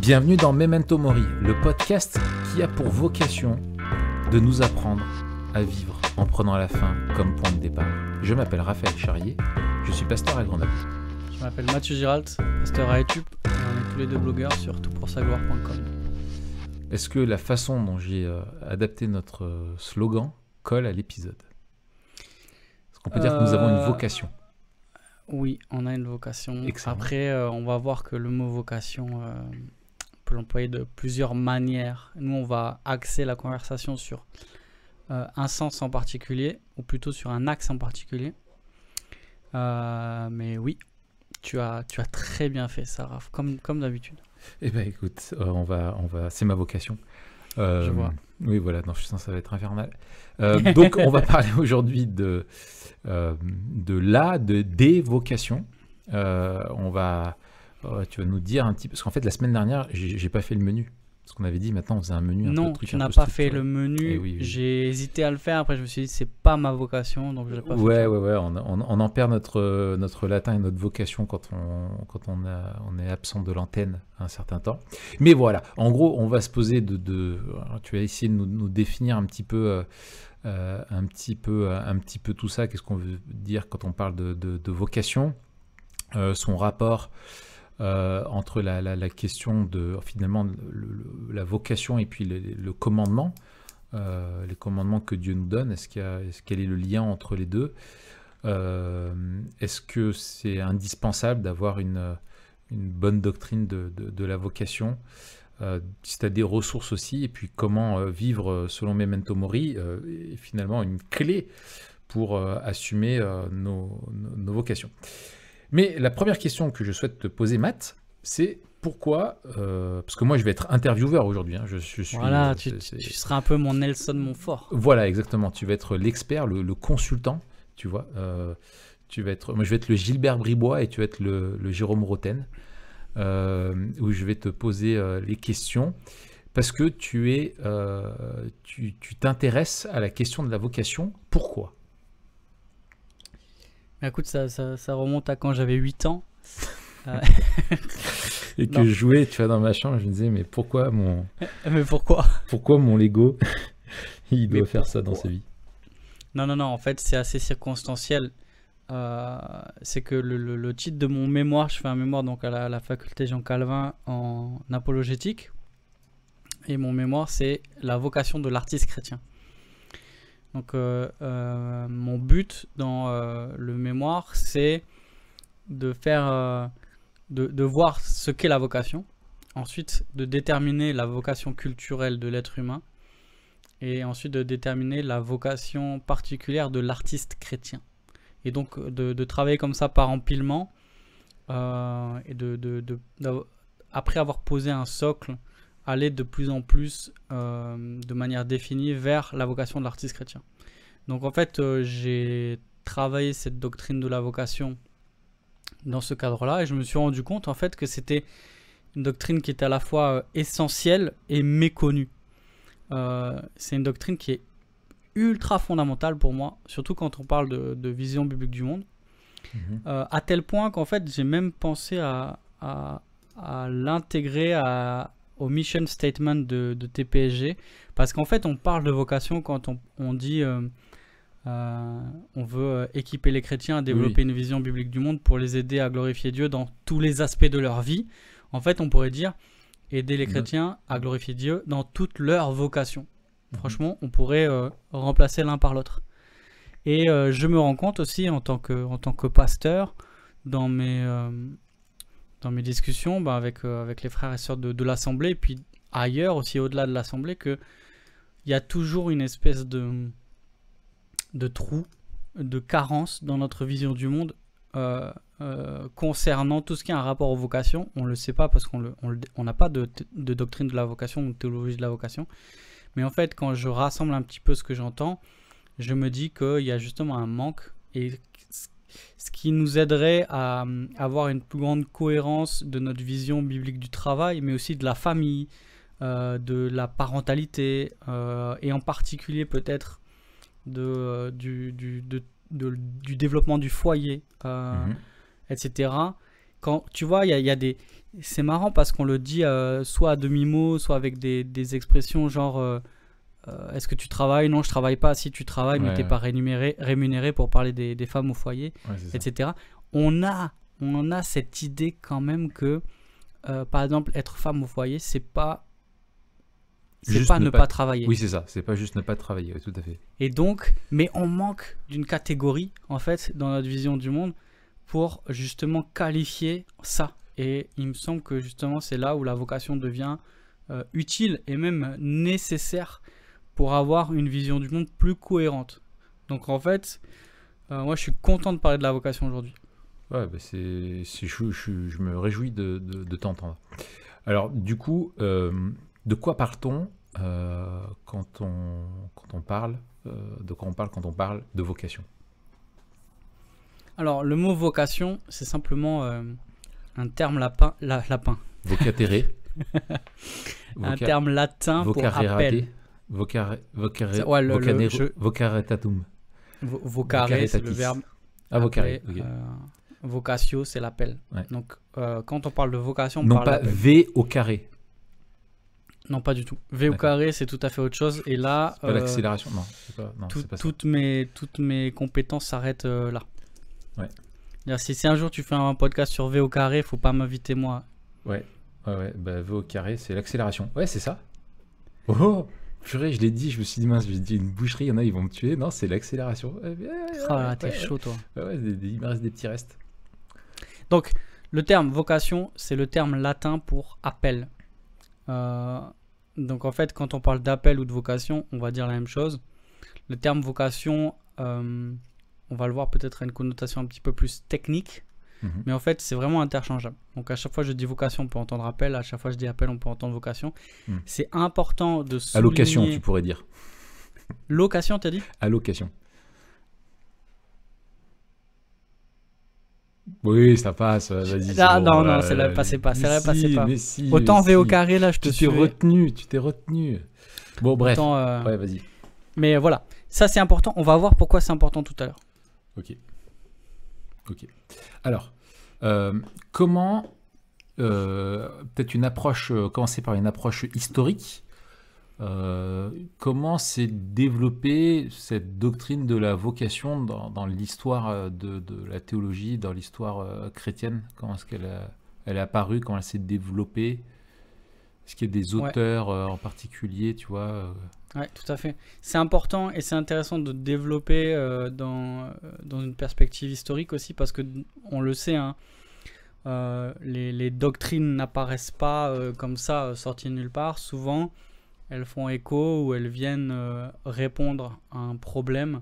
Bienvenue dans Memento Mori, le podcast qui a pour vocation de nous apprendre à vivre en prenant la fin comme point de départ. Je m'appelle Raphaël Charrier, je suis pasteur à Grenoble. Je m'appelle Mathieu Giralt, pasteur à Etup, et on est tous les deux blogueurs sur toutpoursagloire.com. Est-ce que la façon dont j'ai euh, adapté notre euh, slogan colle à l'épisode Est-ce qu'on peut dire que nous avons une euh, vocation Oui, on a une vocation. Après, on va voir que le mot vocation l'employer de plusieurs manières. Nous, on va axer la conversation sur euh, un sens en particulier, ou plutôt sur un axe en particulier. Euh, mais oui, tu as, tu as très bien fait ça, comme, comme d'habitude. Eh ben écoute, euh, on va, on va, c'est ma vocation. Je vois. Oui, voilà, non, je sens que ça va être infernal. donc, on va parler aujourd'hui de, de la, de, des vocations. on va bah tu vas nous dire un petit parce qu'en fait la semaine dernière j'ai pas fait le menu. Parce qu'on avait dit maintenant on faisait un menu. Un non, tu n'as pas fait le menu. Eh j'ai hésité à le faire. Après je me suis dit c'est pas ma vocation donc Ouais ouais ouais. On, en perd notre notre latin et notre vocation quand on quand on on est absent de l'antenne un certain temps. Mais voilà. En gros on va se poser de, de tu as essayé de nous, définir un petit peu. Euh, euh, un petit peu un petit peu tout ça qu'est-ce qu'on veut dire quand on parle de, vocation euh, son rapport euh, entre la, question de finalement la vocation et puis le, commandement, euh, les commandements que Dieu nous donne, est-ce qu'il y a, quel est le lien entre les deux euh, Est-ce que c'est indispensable d'avoir une, bonne doctrine de, la vocation cest à as des ressources aussi, et puis comment vivre selon Memento Mori, est finalement une clé pour assumer nos vocations. Mais la première question que je souhaite te poser, Matt, c'est pourquoi euh, Parce que moi, je vais être intervieweur aujourd'hui. Hein, je, suis, voilà, euh, tu, seras un peu mon Nelson Montfort. Voilà, exactement. Tu vas être l'expert, le, consultant, tu vois. Euh, tu vas être, moi, je vais être le Gilbert Bribois et tu vas être le, Jérôme Roten, où je vais te poser les questions parce que tu es, tu t'intéresses à la question de la vocation. Pourquoi écoute, ça, remonte à quand j'avais 8 ans. Euh, et que je jouais, tu vois, dans ma chambre, je me disais, mais pourquoi mon. Mais pourquoi Pourquoi mon Lego, il doit faire ça dans sa vie Non, non, non, en fait, c'est assez circonstanciel. Euh, c'est que le, titre de mon mémoire, je fais un mémoire donc à la faculté Jean Calvin en apologétique. Et mon mémoire, c'est La vocation de l'artiste chrétien. Donc euh, euh, mon but dans euh, le mémoire, c'est de faire, de, voir ce qu'est la vocation, ensuite de déterminer la vocation culturelle de l'être humain, et ensuite de déterminer la vocation particulière de l'artiste chrétien. Et donc de, travailler comme ça par empilement, et de, après avoir posé un socle aller de plus en plus euh, de manière définie vers la vocation de l'artiste chrétien. Donc en fait, euh, j'ai travaillé cette doctrine de la vocation dans ce cadre-là et je me suis rendu compte en fait que c'était une doctrine qui était à la fois euh, essentielle et méconnue. c'est une doctrine qui est ultra fondamentale pour moi, surtout quand on parle de, vision biblique du monde, mhm. à tel point qu'en fait j'ai même pensé à l'intégrer à, au mission statement de, TPSG. Parce qu'en fait, on parle de vocation quand on, on dit euh, euh, on veut euh, équiper les chrétiens à développer une vision biblique du monde pour les aider à glorifier Dieu dans tous les aspects de leur vie. En fait, on pourrait dire aider les mm. chrétiens à glorifier Dieu dans toute leur vocation. Mm-hmm. Franchement, on pourrait remplacer l'un par l'autre. Et je me rends compte aussi en tant que, en tant que pasteur, dans mes, dans mes discussions bah, avec, euh, avec les frères et sœurs de, de l'Assemblée, puis ailleurs aussi au-delà de l'Assemblée, qu'il y a toujours une espèce de, de trou, de carence dans notre vision du monde euh, euh, concernant tout ce qui a un rapport aux vocations. On ne le sait pas parce qu'on n'a on, pas de, de, doctrine de la vocation ou de théologie de la vocation. Mais en fait, quand je rassemble un petit peu ce que j'entends, je me dis qu'il y a justement un manque et ce qui nous aiderait à, avoir une plus grande cohérence de notre vision biblique du travail, mais aussi de la famille, euh, de la parentalité, euh, et en particulier peut-être de, euh, du, développement du foyer, mhm. etc. Quand, tu vois, il y, a, des... C'est marrant parce qu'on le dit soit à demi-mot, soit avec des expressions genre euh, est-ce que tu travailles Non, je travaille pas. Si tu travailles, mais tu n'es pas rémunéré, rémunéré pour parler des, femmes au foyer, etc. On a, on a cette idée quand même que, euh, par exemple, être femme au foyer, c'est pas c'est pas ne pas, travailler. Oui, c'est ça. C'est pas juste ne pas travailler, tout à fait. Et donc, mais on manque d'une catégorie en fait dans notre vision du monde pour justement qualifier ça. Et il me semble que justement c'est là où la vocation devient euh, utile et même nécessaire pour avoir une vision du monde plus cohérente. Donc en fait, euh, moi je suis content de parler de la vocation aujourd'hui. Ouais, bah, c'est, c'est je, me réjouis de, de, t'entendre. Alors du coup, euh, de quoi part euh, quand, on, quand on parle de quoi on parle quand on parle de vocation Alors le mot vocation, c'est simplement un terme lapin, la, lapin. Vocatere. un terme latin pour appel. Vocare, vocare, vocare, c'est le verbe. Ah, euh, vocatio, c'est l'appel. Donc, euh, quand on parle de vocation, on non pas V au carré. Non, pas du tout. V au carré, c'est tout à fait autre chose. Et là, pas euh, l'accélération, non. toutes mes toutes mes compétences s'arrêtent là. Ouais. Si, si un jour tu fais un podcast sur V au carré, faut pas m'inviter moi. Ouais. Ouais, Bah, v au carré, c'est l'accélération. Ouais, c'est ça. Oh, oh. Purée, je l'ai dit, je me suis dit, mince, je dit une boucherie, il y en a, ils vont me tuer. Non, c'est l'accélération. Ah t'es chaud, toi. il me reste des petits restes. Donc, le terme vocation, c'est le terme latin pour appel. Euh, donc, en fait, quand on parle d'appel ou de vocation, on va dire la même chose. Le terme vocation, euh, on va le voir peut-être à une connotation un petit peu plus technique. Mhm. Mais en fait, c'est vraiment interchangeable. Donc à chaque fois, je dis vocation, on peut entendre appel. À chaque fois, je dis appel, on peut entendre vocation. Mhm. C'est important de souligner... Allocation, tu pourrais dire. Location, t'as dit Allocation. Oui, ça passe, vas-y. Ah, non, non, euh, c'est ne passe pas, c'est pas. Mais si, Autant V au carré, là, je te suis. retenu, tu t'es retenu. Bon, bref. Euh, ouais, vas-y. Mais euh, voilà, ça c'est important. On va voir pourquoi c'est important tout à l'heure. Ok. Ok. Alors, euh, comment, euh, peut-être une approche, euh, commencer par une approche historique, comment s'est développée cette doctrine de la vocation dans, l'histoire de, la théologie, dans l'histoire chrétienne Comment est-ce qu'elle est apparue Comment elle s'est développée ce qu'il y des auteurs euh, en particulier, tu vois euh. Oui, tout à fait. C'est important et c'est intéressant de développer euh, dans, dans, une perspective historique aussi, parce que on le sait, hein, les, doctrines n'apparaissent pas comme ça, sorties de nulle part. Souvent, elles font écho ou elles viennent répondre à un problème,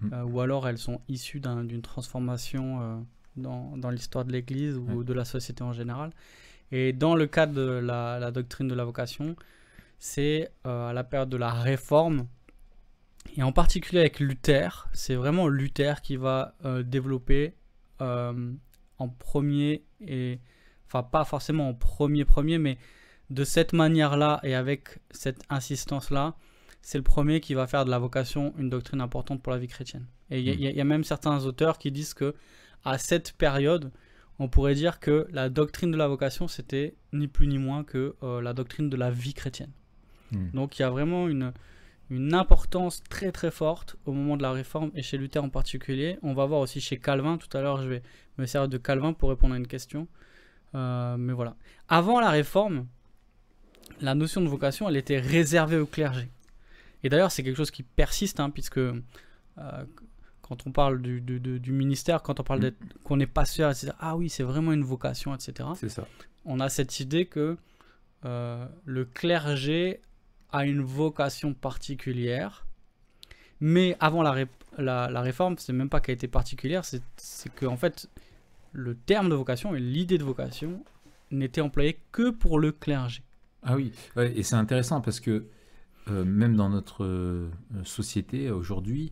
mm. ou alors elles sont issues d'une transformation dans, dans l'histoire de l'Église ou de la société en général. Et dans le cadre de la, doctrine de la vocation, c'est euh, à la période de la réforme, et en particulier avec Luther, c'est vraiment Luther qui va euh, développer euh, en premier, et enfin pas forcément en premier premier, mais de cette manière-là et avec cette insistance-là, c'est le premier qui va faire de la vocation une doctrine importante pour la vie chrétienne. Et il y, mm. y, a même certains auteurs qui disent que à cette période, on pourrait dire que la doctrine de la vocation, c'était ni plus ni moins que euh, la doctrine de la vie chrétienne. Hmm. Donc il y a vraiment une, importance très très forte au moment de la réforme et chez Luther en particulier. On va voir aussi chez Calvin, tout à l'heure je vais me servir de Calvin pour répondre à une question. Euh, mais voilà. Avant la réforme, la notion de vocation, elle était réservée au clergé. Et d'ailleurs c'est quelque chose qui persiste, hein, puisque euh, quand on parle du, ministère, quand on parle mm. qu'on est pasteur, etc., ah oui, c'est vraiment une vocation, etc. C'est ça. On a cette idée que euh, le clergé a une vocation particulière, mais avant la, réforme, c'est même pas qu'elle était particulière, c'est que en fait, le terme de vocation et l'idée de vocation n'était employé que pour le clergé. Ah oui, et c'est intéressant parce que euh, même dans notre euh, société aujourd'hui,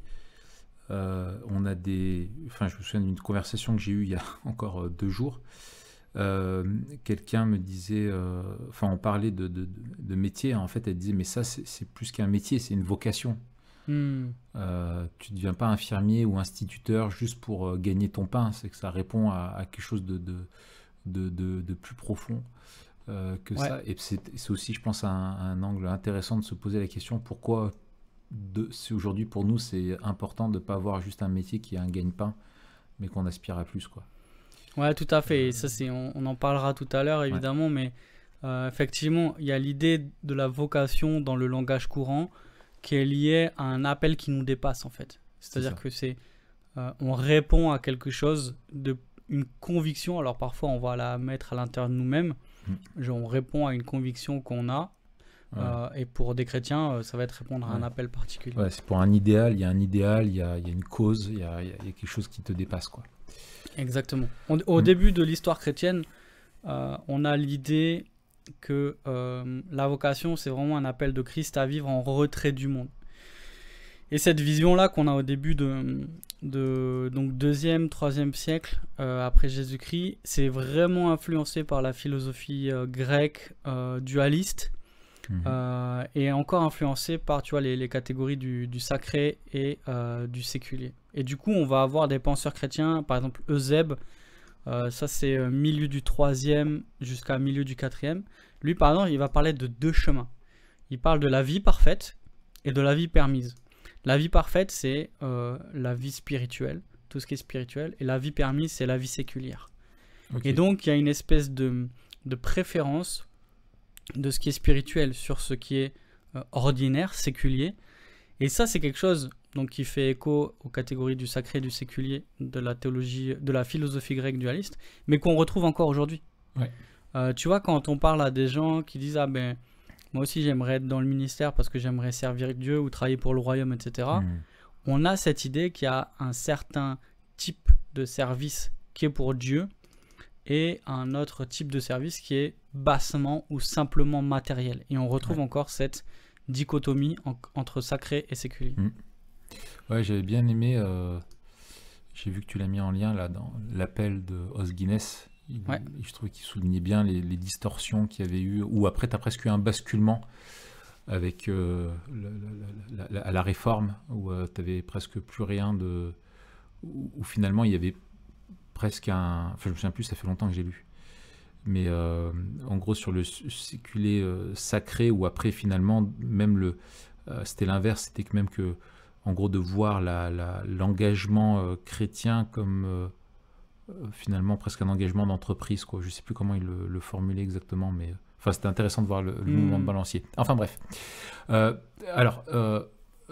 euh, on a des, enfin, je me souviens d'une conversation que j'ai eue il y a encore euh, deux jours. Euh, quelqu'un me disait, enfin, on parlait de, métier. En fait, elle disait, mais ça, c'est plus qu'un métier, c'est une vocation. Hmm. tu ne deviens pas infirmier ou instituteur juste pour gagner ton pain. C'est que ça répond à, quelque chose de, plus profond. que ça et c'est aussi je pense un angle intéressant de se poser la question pourquoi aujourd'hui pour nous c'est important de ne pas avoir juste un métier qui a un gagne-pain, mais qu'on aspire à plus quoi. Ouais, tout à fait. Euh, ça, c'est, on, en parlera tout à l'heure évidemment, mais euh, effectivement, il y a l'idée de la vocation dans le langage courant qui est liée à un appel qui nous dépasse en fait. C'est-à-dire que c'est, euh, on répond à quelque chose de une conviction. Alors parfois, on va la mettre à l'intérieur de nous-mêmes. Mm. On répond à une conviction qu'on a euh, et pour des chrétiens, euh, ça va être répondre à un appel particulier. c'est pour un idéal, il y a un idéal, il y a, une cause, il y a, quelque chose qui te dépasse. Quoi. Exactement. au mm. début de l'histoire chrétienne, euh, on a l'idée que la vocation, c'est vraiment un appel de Christ à vivre en retrait du monde. Et cette vision-là qu'on a au début de, de donc deuxième, troisième siècle après Jésus-Christ, c'est vraiment influencé par la philosophie grecque dualiste Mhm. Euh, et encore influencé par tu vois, les, catégories du, sacré et euh, du séculier. Et du coup, on va avoir des penseurs chrétiens, par exemple Euseb, euh, ça c'est milieu du 3e jusqu'à milieu du 4e. Lui, par exemple, il va parler de deux chemins. Il parle de la vie parfaite et de la vie permise. La vie parfaite, c'est la vie spirituelle, tout ce qui est spirituel, et la vie permise, c'est la vie séculière. Et donc, il y a une espèce de, de préférence de ce qui est spirituel sur ce qui est euh, ordinaire, séculier. Et ça, c'est quelque chose donc, qui fait écho aux catégories du sacré du séculier de la théologie, de la philosophie grecque dualiste, mais qu'on retrouve encore aujourd'hui. Euh, tu vois, quand on parle à des gens qui disent Ah ben, moi aussi j'aimerais être dans le ministère parce que j'aimerais servir Dieu ou travailler pour le royaume, etc. Hmm. On a cette idée qu'il y a un certain type de service qui est pour Dieu et un autre type de service qui est bassement ou simplement matériel. Et on retrouve encore cette dichotomie entre sacré et séculier. Mm. Ouais, j'avais bien aimé, euh, j'ai vu que tu l'as mis en lien là dans l'appel de Os Guinness. Je trouvais qu'il soulignait bien les, distorsions qu'il y avait eu, ou après tu as presque eu un basculement avec euh, la, réforme, où euh, tu avais presque plus rien de... Ou où, finalement il y avait presque un... Enfin je me souviens plus, ça fait longtemps que j'ai lu mais euh, en gros sur le séculé euh, sacré ou après finalement même le euh, c'était l'inverse c'était que même que en gros de voir l'engagement la, chrétien comme finalement presque un engagement d'entreprise quoi je sais plus comment il le, formulait exactement mais enfin c'était intéressant de voir le, mouvement de hmm. balancier enfin bref alors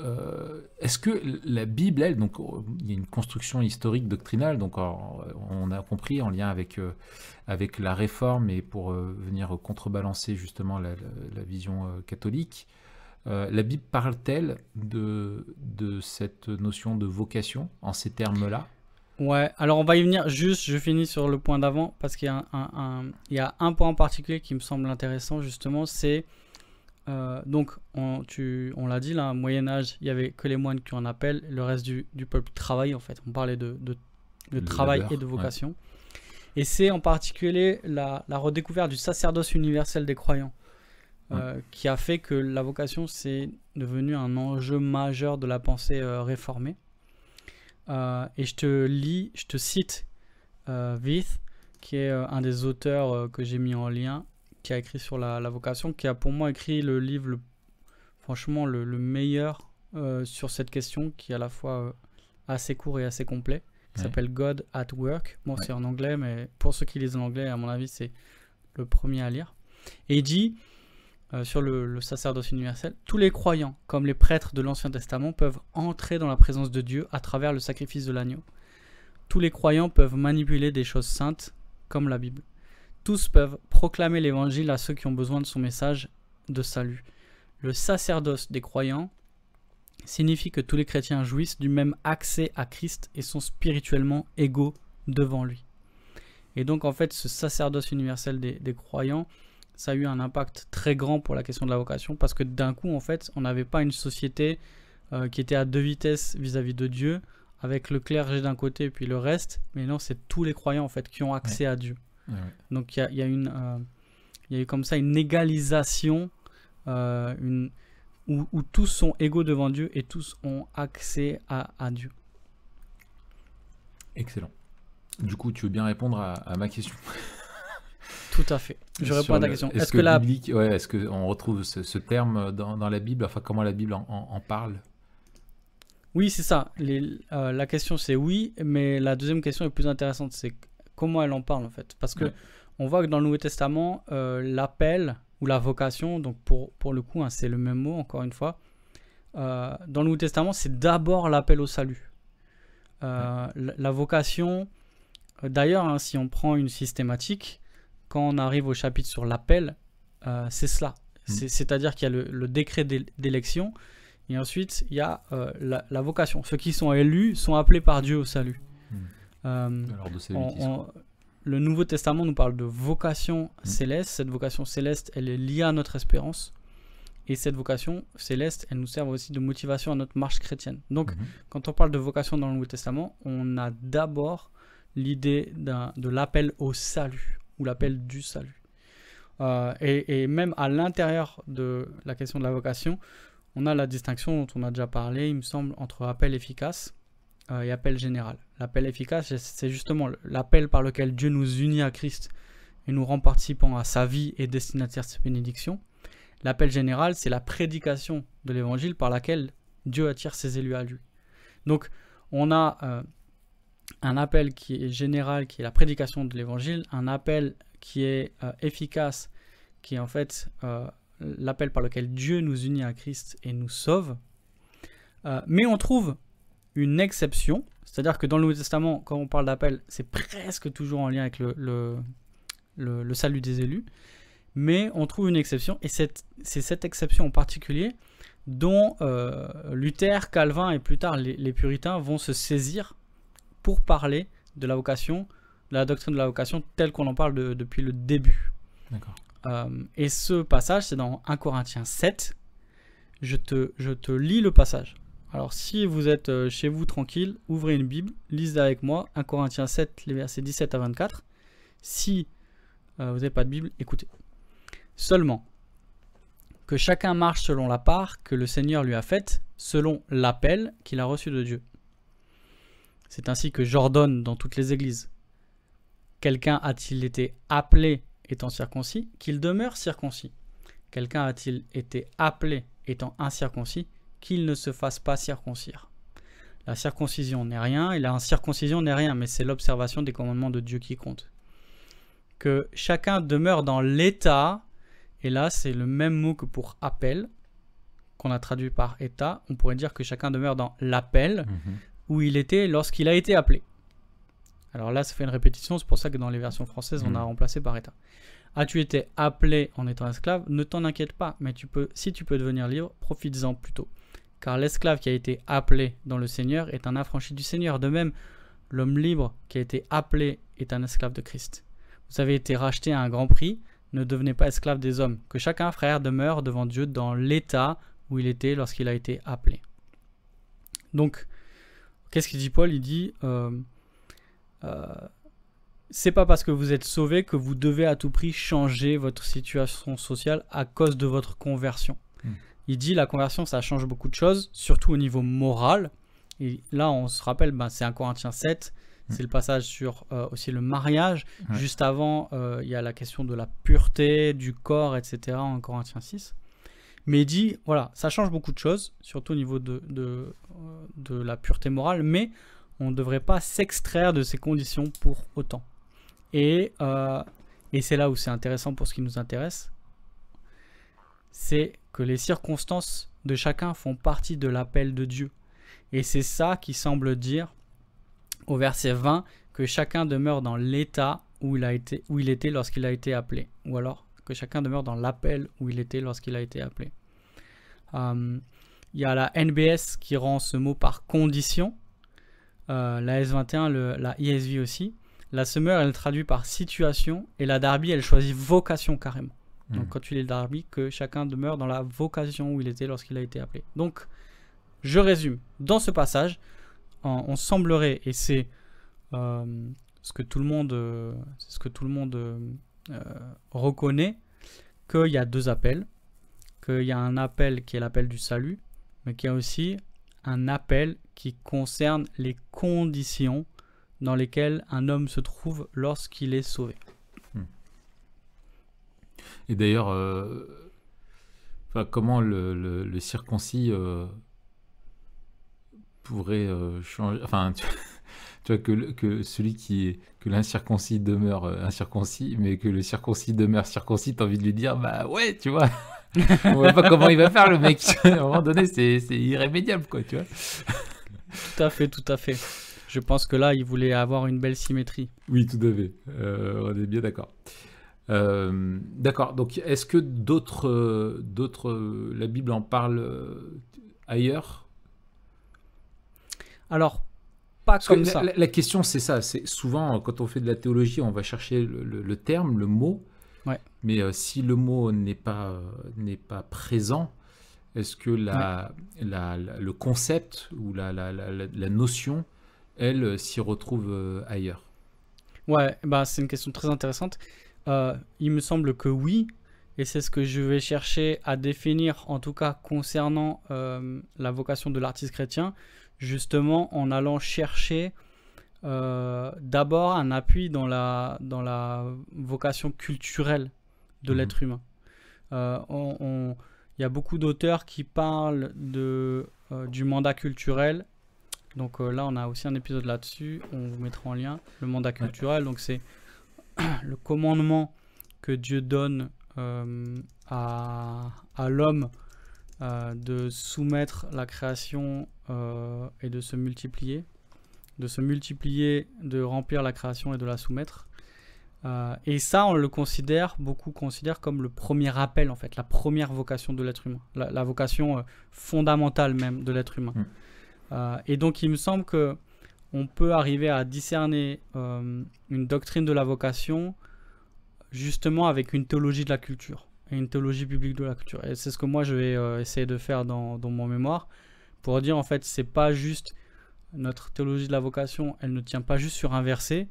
euh, est-ce que la Bible, elle, donc il y a une construction historique doctrinale, donc on a compris en lien avec, euh, avec la réforme et pour euh, venir contrebalancer justement la, vision catholique, la Bible parle-t-elle de, de cette notion de vocation en ces termes-là Ouais, alors on va y venir juste, je finis sur le point d'avant, parce qu'il y, y a un point en particulier qui me semble intéressant justement, c'est euh, donc, on, on l'a dit, là, au Moyen-Âge, il n'y avait que les moines qui en appellent, le reste du, peuple travaille, en fait. On parlait de, de, travail et de vocation. Et c'est en particulier la, redécouverte du sacerdoce universel des croyants euh, qui a fait que la vocation, c'est devenu un enjeu majeur de la pensée euh, réformée. et je te lis, je te cite Vith, qui est un des auteurs que j'ai mis en lien, qui a écrit sur la, vocation, qui a pour moi écrit le livre, franchement, le, meilleur euh, sur cette question, qui est à la fois euh, assez court et assez complet, qui s'appelle God at Work. Bon, c'est en anglais, mais pour ceux qui lisent en anglais, à mon avis, c'est le premier à lire. Et il dit, euh, sur le sacerdoce universel, tous les croyants, comme les prêtres de l'Ancien Testament, peuvent entrer dans la présence de Dieu à travers le sacrifice de l'agneau. Tous les croyants peuvent manipuler des choses saintes, comme la Bible. Tous peuvent proclamer l'évangile à ceux qui ont besoin de son message de salut. Le sacerdoce des croyants signifie que tous les chrétiens jouissent du même accès à Christ et sont spirituellement égaux devant lui. Et donc en fait ce sacerdoce universel des, croyants, ça a eu un impact très grand pour la question de la vocation parce que d'un coup en fait on n'avait pas une société euh, qui était à deux vitesses vis-à-vis de Dieu avec le clergé d'un côté et puis le reste, mais non c'est tous les croyants en fait qui ont accès à Dieu. Donc il y a, une, euh, eu comme ça une égalisation euh, une, où, tous sont égaux devant Dieu et tous ont accès à, Dieu. Excellent. Du coup, tu veux bien répondre à, ma question Tout à fait. Je réponds à ta question. Est-ce que, la ouais, est-ce qu'on retrouve ce, terme dans, la Bible Enfin, comment la Bible en, parle Oui, c'est ça. Les, euh, la question, c'est oui, mais la deuxième question est plus intéressante. C'est comment elle en parle en fait. Parce que on voit que dans le Nouveau Testament, euh, l'appel ou la vocation, donc pour, pour le coup, hein, c'est le même mot encore une fois, euh, dans le Nouveau Testament, c'est d'abord l'appel au salut. Euh, la, vocation, d'ailleurs, hein, si on prend une systématique, quand on arrive au chapitre sur l'appel, c'est cela. Mm. C'est-à-dire qu'il y a le, décret d'élection et ensuite il y a la, vocation. Ceux qui sont élus sont appelés par Dieu au salut. Mm. Euh, le Nouveau Testament nous parle de vocation mm. céleste. Cette vocation céleste, elle est liée à notre espérance. Et cette vocation céleste, elle nous sert aussi de motivation à notre marche chrétienne. Donc, mm-hmm. quand on parle de vocation dans le Nouveau Testament, on a d'abord l'idée de l'appel au salut, ou l'appel du salut. Euh, et, même à l'intérieur de la question de la vocation, on a la distinction dont on a déjà parlé, il me semble, entre appel efficace euh, et appel général. L'appel efficace, c'est justement l'appel par lequel Dieu nous unit à Christ et nous rend participants à sa vie et destinataire de ses bénédictions. L'appel général, c'est la prédication de l'évangile par laquelle Dieu attire ses élus à lui. Donc, on a euh, un appel qui est général, qui est la prédication de l'évangile, un appel qui est euh, efficace, qui est en fait l'appel par lequel Dieu nous unit à Christ et nous sauve. mais on trouve une exception. C'est-à-dire que dans le Nouveau Testament, quand on parle d'appel, c'est presque toujours en lien avec le, le, salut des élus. Mais on trouve une exception, et c'est cette exception en particulier dont euh, Luther, Calvin et plus tard les, puritains vont se saisir pour parler de la vocation, la doctrine de la vocation telle qu'on en parle depuis le début. Euh, et ce passage, c'est dans 1 Corinthiens 7. Je te, je te lis le passage. Alors si vous êtes euh, chez vous tranquille, ouvrez une Bible, lisez avec moi 1 Corinthiens 7, les versets 17 à 24. Si euh, vous n'avez pas de Bible, écoutez. Seulement, que chacun marche selon la part que le Seigneur lui a faite, selon l'appel qu'il a reçu de Dieu. C'est ainsi que j'ordonne dans toutes les églises. Quelqu'un a-t-il été appelé étant circoncis, qu'il demeure circoncis Quelqu'un a-t-il été appelé étant incirconcis, qu'il ne se fasse pas circoncire. La circoncision n'est rien, et la circoncision n'est rien, mais c'est l'observation des commandements de Dieu qui compte. Que chacun demeure dans l'état, et là c'est le même mot que pour appel, qu'on a traduit par état, on pourrait dire que chacun demeure dans l'appel mhm. où il était lorsqu'il a été appelé. Alors là, ça fait une répétition, c'est pour ça que dans les versions françaises, on a mhm. remplacé par état. As-tu ah, été appelé en étant esclave Ne t'en inquiète pas, mais tu peux, si tu peux devenir libre, profites-en plutôt car l'esclave qui a été appelé dans le Seigneur est un affranchi du Seigneur. De même, l'homme libre qui a été appelé est un esclave de Christ. Vous avez été racheté à un grand prix, ne devenez pas esclave des hommes. Que chacun, frère, demeure devant Dieu dans l'état où il était lorsqu'il a été appelé. Donc, qu'est-ce qu'il dit Paul Il dit, euh, euh, c'est pas parce que vous êtes sauvé que vous devez à tout prix changer votre situation sociale à cause de votre conversion. Hmm. Il dit la conversion, ça change beaucoup de choses, surtout au niveau moral. Et là, on se rappelle, bah, c'est 1 Corinthiens 7, hmm. c'est le passage sur euh, aussi le mariage. Juste avant, euh, il y a la question de la pureté, du corps, etc. en Corinthiens 6. Mais il dit, voilà, ça change beaucoup de choses, surtout au niveau de, euh, de, la pureté morale, mais on ne devrait pas s'extraire de ces conditions pour autant. Et, et c'est là où c'est intéressant pour ce qui nous intéresse. C'est que les circonstances de chacun font partie de l'appel de Dieu. Et c'est ça qui semble dire au verset 20 que chacun demeure dans l'état où il, a été, où il était lorsqu'il a été appelé. Ou alors que chacun demeure dans l'appel où il était lorsqu'il a été appelé. Euh, il y a la NBS qui rend ce mot par condition. Euh, la S21, la ISV aussi. La Summer, elle traduit par situation. Et la Darby, elle choisit vocation carrément. Hmm. donc quand tu est le Darby, que chacun demeure dans la vocation où il était lorsqu'il a été appelé. Donc, je résume. Dans ce passage, on, semblerait, et euh, euh, c'est ce que tout le monde, c'est ce que tout le monde reconnaît, qu'il y a deux appels, qu'il y a un appel qui est l'appel du salut, mais qu'il y a aussi un appel qui concerne les conditions dans lesquelles un homme se trouve lorsqu'il est sauvé. Et d'ailleurs, euh, comment le, circoncis euh, pourrait euh, changer. Enfin, tu, vois, que, celui qui est. que l'incirconcis demeure incirconcis, mais que le circoncis demeure circoncis, t'as envie de lui dire, bah ouais, tu vois. On voit pas comment il va faire le mec. à un moment donné, c'est irrémédiable, quoi, tu vois. tout à fait, tout à fait. Je pense que là, il voulait avoir une belle symétrie. Oui, tout à fait. on est bien d'accord. Euh, d'accord. Donc, est-ce que d'autres, euh, d'autres, euh, la Bible en parle ailleurs Alors, pas comme ça. La, question, c'est ça. C'est souvent quand on fait de la théologie, on va chercher le, terme, le mot. Mais si le mot n'est pas n'est pas présent, est-ce que la, le concept ou la, la notion, elle, s'y retrouve ailleurs Ouais, bah c'est une question très intéressante. Euh, il me semble que oui, et c'est ce que je vais chercher à définir, en tout cas concernant euh, la vocation de l'artiste chrétien, justement en allant chercher euh, d'abord un appui dans la, dans la vocation culturelle de mhm. l'être humain. Il y a beaucoup d'auteurs qui parlent de, du mandat culturel donc là, on a aussi un épisode là-dessus. On vous mettra en lien le mandat culturel. Donc c'est le commandement que Dieu donne euh, à, l'homme euh, de soumettre la création euh, et de se multiplier, de se multiplier, de remplir la création et de la soumettre. et ça, on le considère, beaucoup considèrent comme le premier appel, en fait, la première vocation de l'être humain, la, vocation fondamentale même de l'être humain. Mm. et donc, il me semble que on peut arriver à discerner euh, une doctrine de la vocation justement avec une théologie de la culture et une théologie biblique de la culture. Et c'est ce que moi je vais euh, essayer de faire dans, mon mémoire pour dire en fait c'est pas juste notre théologie de la vocation, elle ne tient pas juste sur un verset,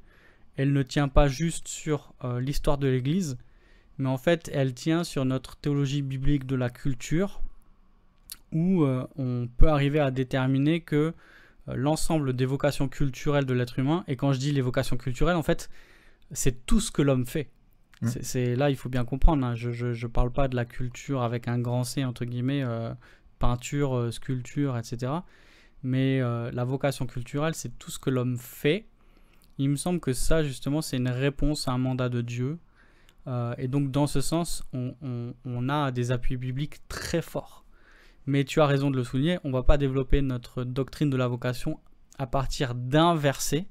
elle ne tient pas juste sur euh, l'histoire de l'Église, mais en fait elle tient sur notre théologie biblique de la culture où on peut arriver à déterminer que euh, l'ensemble des vocations culturelles de l'être humain. Et quand je dis les vocations culturelles, en fait, c'est tout ce que l'homme fait. Mmh. C'est là, il faut bien comprendre. Hein. Je, je, parle pas de la culture avec un grand C entre guillemets, euh, peinture, euh, sculpture, etc. Mais la vocation culturelle, c'est tout ce que l'homme fait. Il me semble que ça, justement, c'est une réponse à un mandat de Dieu. et donc, dans ce sens, on a des appuis bibliques très forts. Mais tu as raison de le souligner, on ne va pas développer notre doctrine de la vocation à partir d'un verset.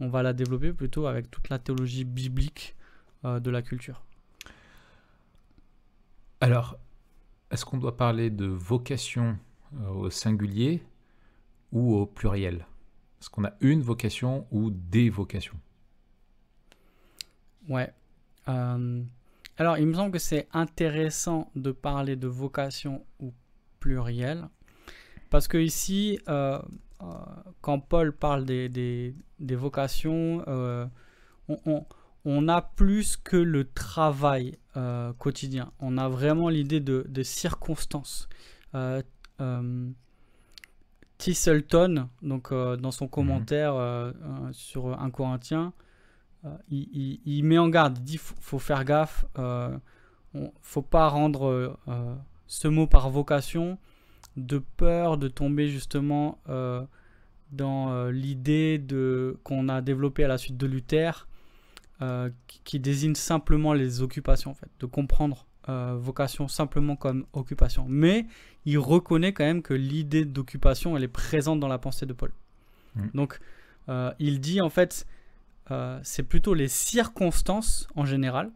On va la développer plutôt avec toute la théologie biblique euh, de la culture. Alors, est-ce qu'on doit parler de vocation euh, au singulier ou au pluriel Est-ce qu'on a une vocation ou des vocations Ouais. Euh, alors, il me semble que c'est intéressant de parler de vocation ou pluriel. Parce que ici, euh, euh, quand Paul parle des, vocations, euh, on, a plus que le travail quotidien. On a vraiment l'idée de, de circonstances. Tisselton, donc, dans son mhm. commentaire sur un Corinthien, il, il, met en garde, il dit faut, faut faire gaffe, on, faut pas rendre ce mot par vocation de peur de tomber justement euh, dans euh, l'idée de qu'on a développée à la suite de Luther, euh, qui désigne simplement les occupations, fait, de comprendre vocation simplement comme occupation. Mais il reconnaît quand même que l'idée d'occupation, elle est présente dans la pensée de Paul. Mmh. Donc, il dit en fait, c'est plutôt les circonstances en général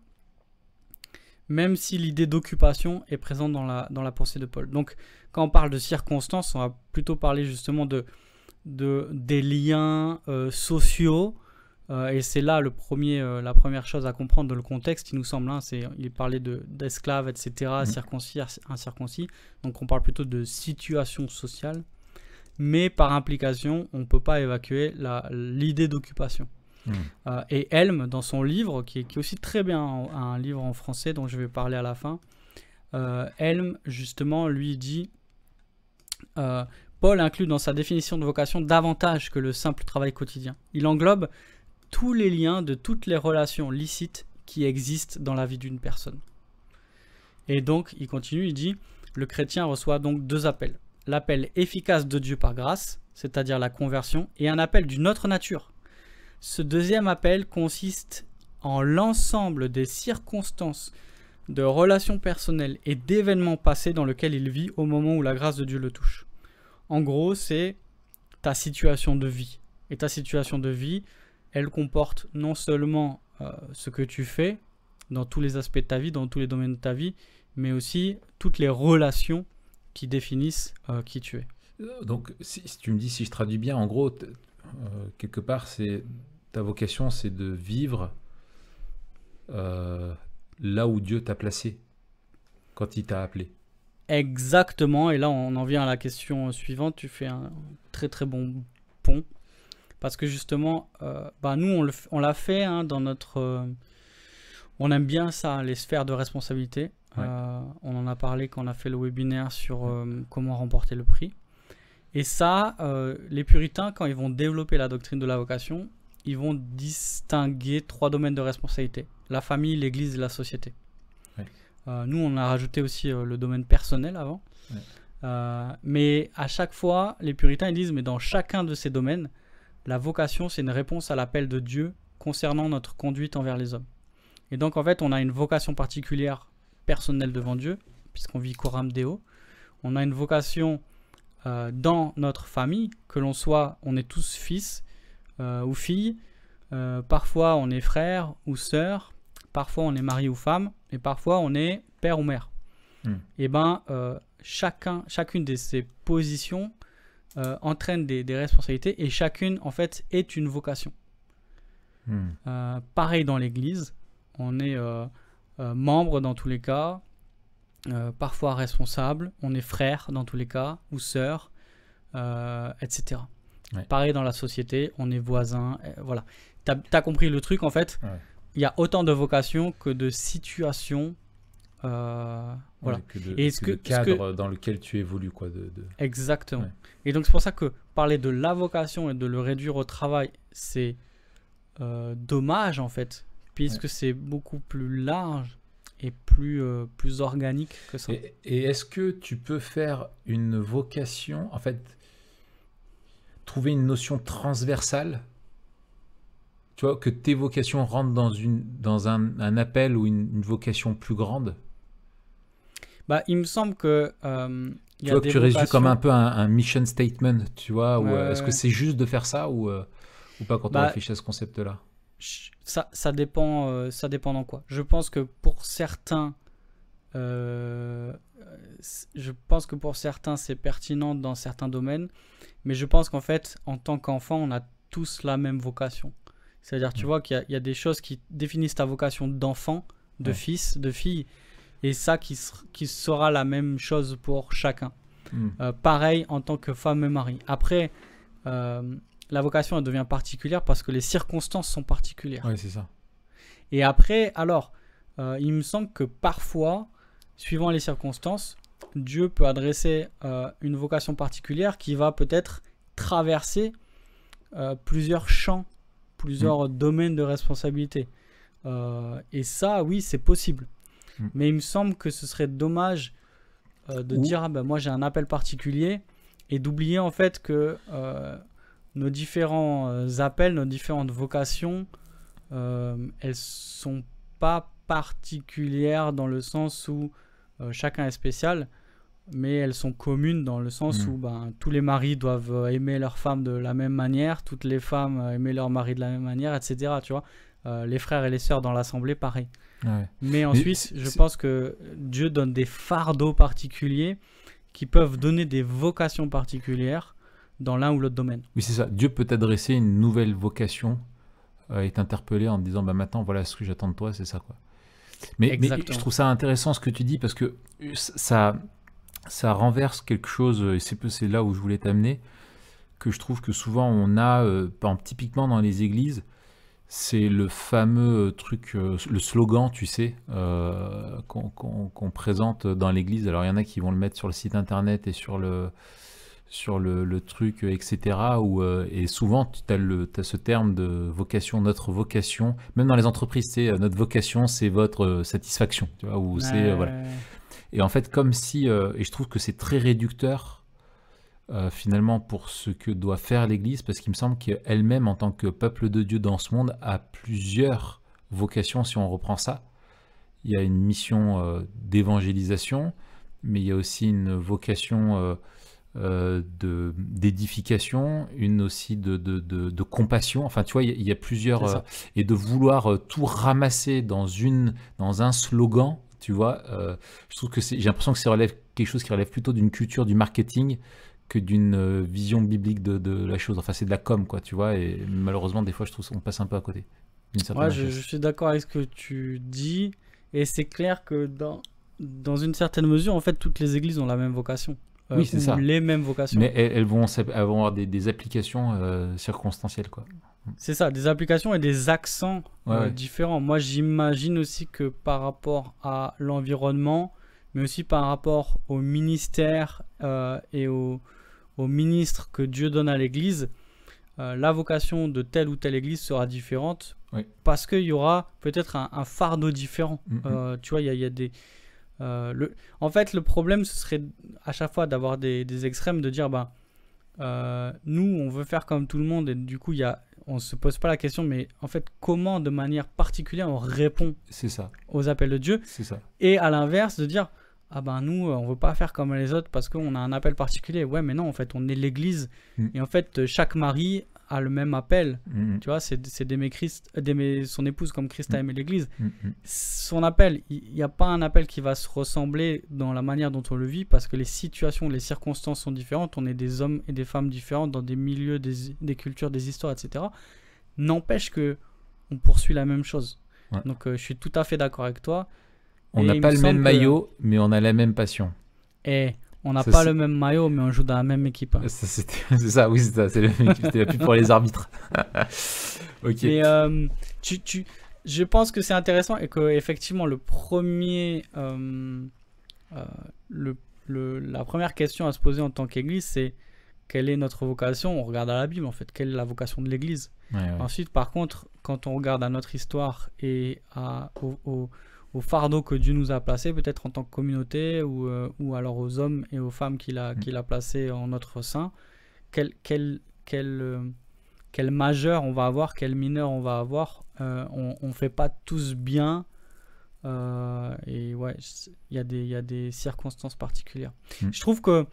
même si l'idée d'occupation est présente dans la, dans la pensée de Paul. Donc quand on parle de circonstances, on va plutôt parler justement de, de des liens euh, sociaux. Euh, et c'est là le premier, euh, la première chose à comprendre dans le contexte, il nous semble. Hein, c'est, il parlait de, d'esclaves, etc., mmh. circoncis, incirconcis. Donc on parle plutôt de situation sociale. Mais par implication, on ne peut pas évacuer l'idée d'occupation. Hmm. Euh, et Helm, dans son livre, qui est, aussi très bien un livre en français dont je vais parler à la fin, euh, Helm, justement, lui dit euh, Paul inclut dans sa définition de vocation davantage que le simple travail quotidien. Il englobe tous les liens de toutes les relations licites qui existent dans la vie d'une personne. Et donc, il continue, il dit Le chrétien reçoit donc deux appels l'appel efficace de Dieu par grâce, c'est-à-dire la conversion, et un appel d'une autre nature, ce deuxième appel consiste en l'ensemble des circonstances de relations personnelles et d'événements passés dans lesquels il vit au moment où la grâce de Dieu le touche. En gros, c'est ta situation de vie. Et ta situation de vie, elle comporte non seulement euh, ce que tu fais dans tous les aspects de ta vie, dans tous les domaines de ta vie, mais aussi toutes les relations qui définissent euh, qui tu es. Euh, donc, si, tu me dis, si je traduis bien, en gros, quelque part, c'est ta vocation, c'est de vivre euh, là où Dieu t'a placé, quand il t'a appelé. Exactement, et là on en vient à la question suivante, tu fais un très très bon pont, parce que justement, euh, bah, nous on, l'a fait hein, dans notre... Euh, on aime bien ça, les sphères de responsabilité. on en a parlé quand on a fait le webinaire sur comment remporter le prix. Et ça, les puritains, quand ils vont développer la doctrine de la vocation, ils vont distinguer trois domaines de responsabilité la famille, l'église et la société. Euh, nous, on a rajouté aussi euh, le domaine personnel avant. Euh, mais à chaque fois, les puritains ils disent mais dans chacun de ces domaines, la vocation, c'est une réponse à l'appel de Dieu concernant notre conduite envers les hommes. Et donc, en fait, on a une vocation particulière personnelle devant Dieu, puisqu'on vit Coram Deo. On a une vocation dans notre famille, que l'on soit, on est tous fils, euh, ou fille. Euh, parfois on est frère ou sœur. Parfois on est mari ou femme. Et parfois on est père ou mère. Hmm. Et eh ben euh, chacun, chacune de ces positions entraîne des, responsabilités et chacune en fait est une vocation. Hmm. pareil dans l'Église, on est membre dans tous les cas, parfois responsable, on est frère dans tous les cas ou sœur, etc. Pareil dans la société, on est voisins. Euh, voilà. Tu as, compris le truc en fait. Il y a autant de vocations que de situations. Euh, voilà. et ce que, cadre dans lequel tu évolues. Quoi, de, Exactement. Et donc c'est pour ça que parler de la vocation et de le réduire au travail, c'est euh, dommage en fait, puisque c'est beaucoup plus large et plus, plus organique que ça. et est-ce que tu peux faire une vocation En fait, trouver une notion transversale, tu vois, que tes vocations rentrent dans, une, dans un, appel ou une, vocation plus grande bah, Il me semble que... Euh, tu vois, que tu résumes comme un peu un, mission statement, tu vois, ou euh, est-ce que c'est juste de faire ça ou, euh, ou pas quand on bah, à ce concept-là ça, ça, dépend, euh, ça dépend dans quoi. Je pense que pour certains, je pense que pour certains, c'est pertinent dans certains domaines, mais je pense qu'en fait, en tant qu'enfant, on a tous la même vocation. C'est-à-dire, tu mm. vois, qu'il y, a des choses qui définissent ta vocation d'enfant, de fils, de fille, et ça qui, sera la même chose pour chacun. Mm. Euh, pareil en tant que femme et mari. Après, euh, la vocation, elle devient particulière parce que les circonstances sont particulières. c'est ça. Et après, alors, euh, il me semble que parfois, suivant les circonstances, Dieu peut adresser euh, une vocation particulière qui va peut-être traverser euh, plusieurs champs, plusieurs mm. domaines de responsabilité. Euh, et ça, oui, c'est possible. Mm. Mais il me semble que ce serait dommage de dire, ah ben, moi j'ai un appel particulier, et d'oublier en fait que nos différents appels, nos différentes vocations, elles sont pas particulières dans le sens où euh, chacun est spécial, mais elles sont communes dans le sens mm. où ben, tous les maris doivent euh, aimer leur femme de la même manière, toutes les femmes euh, aimer leur mari de la même manière, etc. Tu vois les frères et les sœurs dans l'assemblée, pareil. Mais en Suisse, je pense que Dieu donne des fardeaux particuliers qui peuvent donner des vocations particulières dans l'un ou l'autre domaine. Oui, c'est ça. Dieu peut adresser une nouvelle vocation et t'interpeller en disant bah, maintenant, voilà ce que j'attends de toi, c'est ça. quoi. Mais, je trouve ça intéressant ce que tu dis parce que euh, ça, ça renverse quelque chose, euh, et c'est là où je voulais t'amener, que je trouve que souvent on a, euh, typiquement dans les églises, c'est le fameux truc, le slogan, tu sais, qu'on présente dans l'église. Alors il y en a qui vont le mettre sur le site internet et sur le, sur le, truc, euh, etc. Où, euh, et souvent, tu as, le, as ce terme de vocation, notre vocation. Même dans les entreprises, c'est euh, notre vocation, c'est votre satisfaction. Tu vois, ou c'est. voilà. Et en fait, comme si. et je trouve que c'est très réducteur. finalement pour ce que doit faire l'Église, parce qu'il me semble qu'elle-même, en tant que peuple de Dieu dans ce monde, a plusieurs vocations, si on reprend ça. Il y a une mission d'évangélisation, mais il y a aussi une vocation euh, d'édification, une aussi de, de, de, compassion. Enfin, tu vois, il y, a plusieurs euh, et de vouloir euh, tout ramasser dans une dans un slogan. Tu vois, je trouve que j'ai l'impression que c'est relève quelque chose qui relève plutôt d'une culture du marketing que d'une vision biblique de, de, la chose. Enfin, c'est de la com, quoi, tu vois. Et malheureusement, des fois, je trouve qu'on passe un peu à côté. je, je, suis d'accord avec ce que tu dis. Et c'est clair que dans, dans une certaine mesure, en fait, toutes les églises ont la même vocation. Euh, oui, c'est ça. les mêmes vocations. Mais elles, vont, avoir des, applications euh, circonstancielles, quoi. C'est ça, des applications et des accents euh, différents. Moi, j'imagine aussi que par rapport à l'environnement, mais aussi par rapport au ministère et au, au, ministre que Dieu donne à l'Église, la vocation de telle ou telle Église sera différente parce qu'il y aura peut-être un, fardeau différent. Mm, mm. tu vois, il y y a des, euh, le, en fait, le problème, ce serait à chaque fois d'avoir des, extrêmes, de dire, bah, euh, nous, on veut faire comme tout le monde, et du coup, y a, on se pose pas la question, mais en fait, comment de manière particulière on répond ça. aux appels de Dieu ça. Et à l'inverse, de dire, ah ben nous, euh, on veut pas faire comme les autres parce qu'on a un appel particulier. Ouais, mais non, en fait, on est l'Église. Mm. Et en fait, chaque mari le même appel. Mm-hmm. Tu vois, c'est d'aimer Christ, euh, d'aimer son épouse comme Christ a mm-hmm. aimé l'Église. Mm-hmm. Son appel, il n'y a pas un appel qui va se ressembler dans la manière dont on le vit parce que les situations, les circonstances sont différentes. On est des hommes et des femmes différents dans des milieux, des, cultures, des histoires, etc. N'empêche que on poursuit la même chose. Donc euh, je suis tout à fait d'accord avec toi. On n'a pas le même maillot, mais on a la même passion. Et on n'a pas le même maillot, mais on joue dans la même équipe. C'est ça, oui, c'est la plus pour les arbitres. ok. Mais euh, tu, tu, je pense que c'est intéressant et que effectivement le premier, euh, euh, le, la première question à se poser en tant qu'Église, c'est quelle est notre vocation On regarde à la Bible en fait. Quelle est la vocation de l'Église Ensuite, par contre, quand on regarde à notre histoire et à, au au fardeau que Dieu nous a placé, peut-être en tant que communauté, ou, euh, ou, alors aux hommes et aux femmes qu'il a, qu'il a placés en notre sein, quel, quel, quel, euh, quel, majeur on va avoir, quel mineur on va avoir. Euh, on ne fait pas tous bien. et ouais, il y, a des, y a des circonstances particulières. Mm. Je trouve que,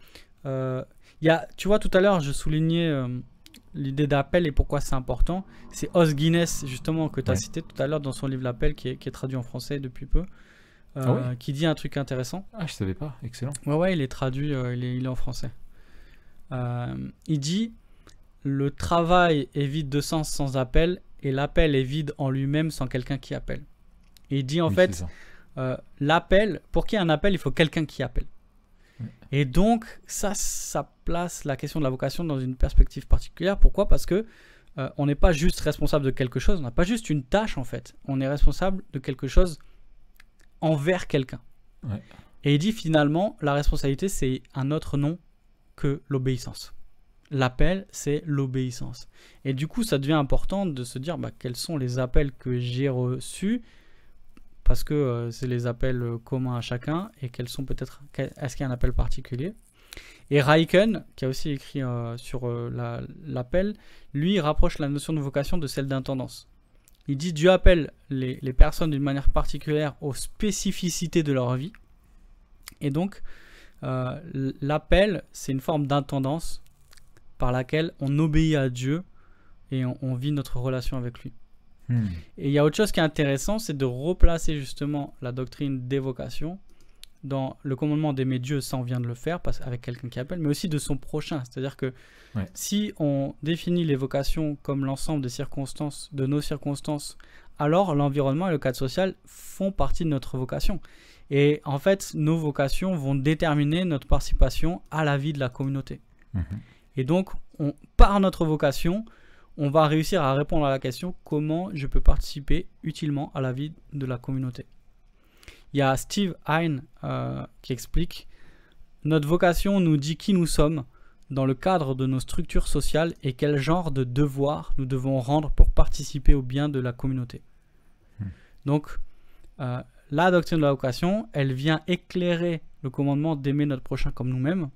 y a, tu vois, tout à l'heure, je soulignais l'idée d'appel et pourquoi c'est important. C'est Os Guinness, justement, que tu as cité tout à l'heure dans son livre L'appel, qui, est traduit en français depuis peu, euh, ah qui dit un truc intéressant. Ah, je savais pas, excellent. Ouais, ouais, il est traduit, euh, il, est, en français. Euh, il dit Le travail est vide de sens sans appel, et l'appel est vide en lui-même sans quelqu'un qui appelle. Et il dit en fait L'appel, pour qu'il y ait un appel, il faut quelqu'un qui appelle. Et donc, ça, ça place la question de la vocation dans une perspective particulière. Pourquoi Parce que euh, on n'est pas juste responsable de quelque chose, on n'a pas juste une tâche en fait. On est responsable de quelque chose envers quelqu'un. Et il dit finalement, la responsabilité, c'est un autre nom que l'obéissance. L'appel, c'est l'obéissance. Et du coup, ça devient important de se dire bah, quels sont les appels que j'ai reçus parce que euh, c'est les appels euh, communs à chacun et quels sont peut-être est-ce qu'il y a un appel particulier et Raiken, qui a aussi écrit euh, sur l'appel, lui rapproche la notion de vocation de celle d'intendance. Il dit Dieu appelle les, personnes d'une manière particulière aux spécificités de leur vie. Et donc, l'appel, c'est une forme d'intendance par laquelle on obéit à Dieu et on vit notre relation avec lui. Hmm. Et il y a autre chose qui est intéressant, c'est de replacer justement la doctrine d'évocation dans le commandement d'aimer Dieu, ça on vient de le faire parce, avec quelqu'un qui appelle, mais aussi de son prochain. C'est-à-dire que si on définit l'évocation comme l'ensemble des circonstances, de nos circonstances, alors l'environnement et le cadre social font partie de notre vocation. Et en fait, nos vocations vont déterminer notre participation à la vie de la communauté. Mhm. Et donc, on, par notre vocation, on va réussir à répondre à la question comment je peux participer utilement à la vie de la communauté. Il y a Steve Hine euh, qui explique Notre vocation nous dit qui nous sommes dans le cadre de nos structures sociales et quel genre de devoir nous devons rendre pour participer au bien de la communauté. Hmm. Donc, euh, la doctrine de la vocation, elle vient éclairer le commandement d'aimer notre prochain comme nous-mêmes.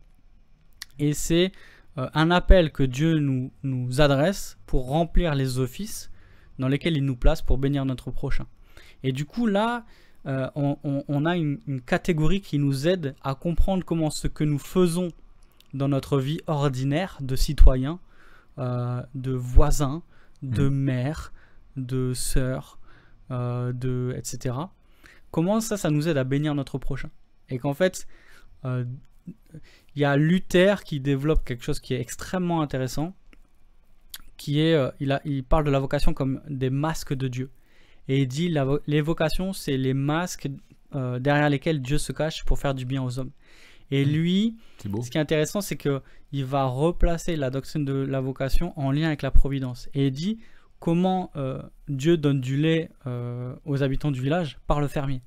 Et c'est euh, un appel que Dieu nous, nous adresse pour remplir les offices dans lesquels il nous place pour bénir notre prochain. Et du coup, là, euh, on, a une, catégorie qui nous aide à comprendre comment ce que nous faisons dans notre vie ordinaire de citoyen, euh, de voisin, de mm. mère, de sœur, de, etc. Comment ça, ça nous aide à bénir notre prochain Et qu'en fait, il y a Luther qui développe quelque chose qui est extrêmement intéressant, qui est, euh, il, parle de la vocation comme des masques de Dieu. Et il dit, la, les vocations, c'est les masques euh, derrière lesquels Dieu se cache pour faire du bien aux hommes. Et mmh. lui, ce qui est intéressant, c'est que il va replacer la doctrine de la vocation en lien avec la providence. Et il dit comment euh, Dieu donne du lait aux habitants du village par le fermier.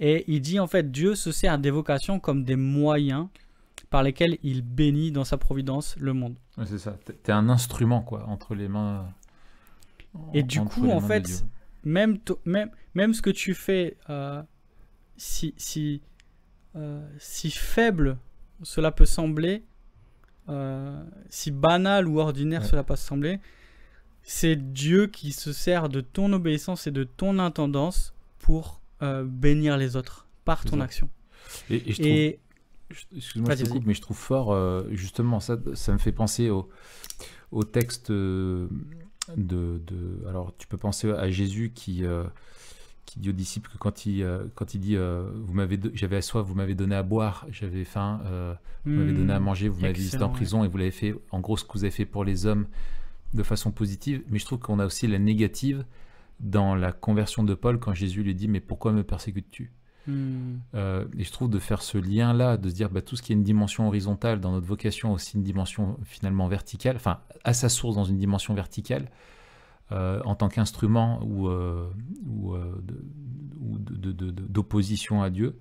Et il dit en fait Dieu se sert des vocations comme des moyens par lesquels il bénit dans sa providence le monde. c'est ça, es un instrument quoi, entre les mains. Et du coup, en fait, même, même, même ce que tu fais, euh, si, euh, si, faible cela peut sembler, euh, si banal ou ordinaire cela peut sembler, c'est Dieu qui se sert de ton obéissance et de ton intendance pour euh, bénir les autres par ton action. Et, je trouve... mais je trouve fort, euh, justement, ça, ça me fait penser au, texte euh, de, Alors, tu peux penser à Jésus qui, qui dit aux disciples que quand il, quand il dit vous m'avez, J'avais soif, vous m'avez donné à boire, j'avais faim, vous m'avez hmm, donné à manger, vous m'avez visité en prison et vous l'avez fait, en gros, ce que vous avez fait pour les hommes de façon positive, mais je trouve qu'on a aussi la négative dans la conversion de Paul quand Jésus lui dit Mais pourquoi me persécutes-tu hmm. euh, Et je trouve de faire ce lien-là, de se dire bah, Tout ce qui est une dimension horizontale dans notre vocation, aussi une dimension finalement verticale, enfin, à sa source dans une dimension verticale, euh, en tant qu'instrument ou, euh, d'opposition à Dieu.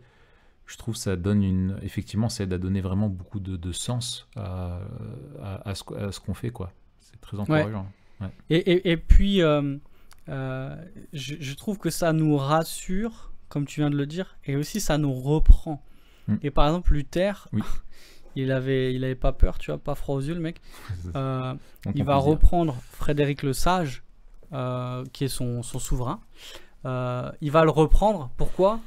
Je trouve ça donne une. Effectivement, ça aide à donner vraiment beaucoup de, sens à, ce, qu'on fait, quoi. C'est très encourageant. Et, et, puis, euh, je, trouve que ça nous rassure, comme tu viens de le dire, et aussi ça nous reprend. Hmm. Et par exemple, Luther, il, avait, il avait pas peur, tu vois, pas froid aux yeux le mec. Euh, il va reprendre Frédéric le Sage, euh, qui est son, souverain. il va le reprendre, pourquoi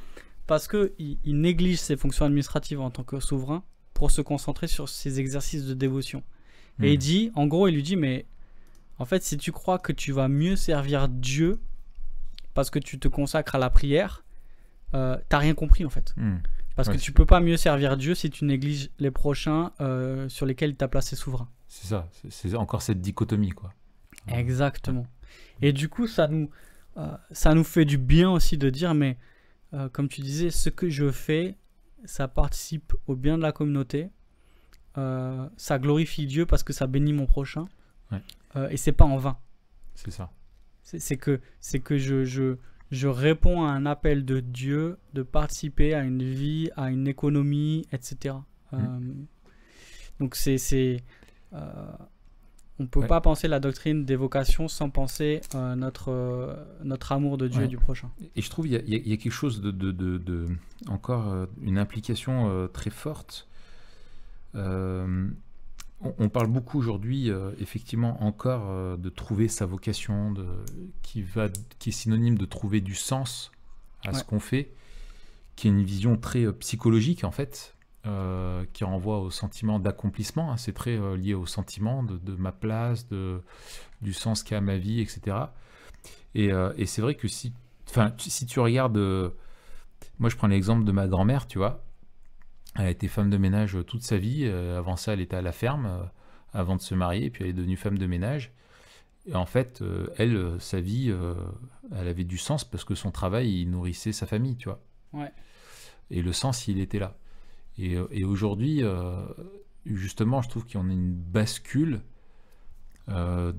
Parce que il, néglige ses fonctions administratives en tant que souverain pour se concentrer sur ses exercices de dévotion. Et hmm. il dit, en gros, il lui dit, mais en fait, si tu crois que tu vas mieux servir Dieu parce que tu te consacres à la prière, euh, t'as rien compris en fait. Hmm. Parce que tu peux pas mieux servir Dieu si tu négliges les prochains euh, sur lesquels tu as placé souverain. C'est ça, c'est encore cette dichotomie quoi. Exactement. Et du coup, ça nous, euh, ça nous fait du bien aussi de dire, mais comme tu disais, ce que je fais, ça participe au bien de la communauté, ça glorifie Dieu parce que ça bénit mon prochain. Euh, et c'est pas en vain. C'est ça. C'est que, que je, je, je réponds à un appel de Dieu de participer à une vie, à une économie, etc. Mmh. Euh, donc c'est... Euh, on peut pas penser la doctrine des vocations sans penser notre, notre amour de Dieu et du prochain. Et je trouve il y, y, a quelque chose de, de, de, encore une implication très forte on parle beaucoup aujourd'hui, euh, effectivement, encore euh, de trouver sa vocation, qui, est synonyme de trouver du sens à ce qu'on fait, qui est une vision très euh, psychologique, en fait, qui renvoie au sentiment d'accomplissement. Hein. c'est très lié au sentiment de, ma place, du sens qu'a ma vie, etc. Et, c'est vrai que si, si tu regardes... moi, je prends l'exemple de ma grand-mère, tu vois. Elle a été femme de ménage euh, toute sa vie. Euh, avant ça, elle était à la ferme euh, avant de se marier, puis elle est devenue femme de ménage. Et en fait, elle, sa vie, elle avait du sens parce que son travail, il nourrissait sa famille, tu vois. Ouais. Et le sens, il était là. Et, aujourd'hui, justement, je trouve qu'on a une bascule dans,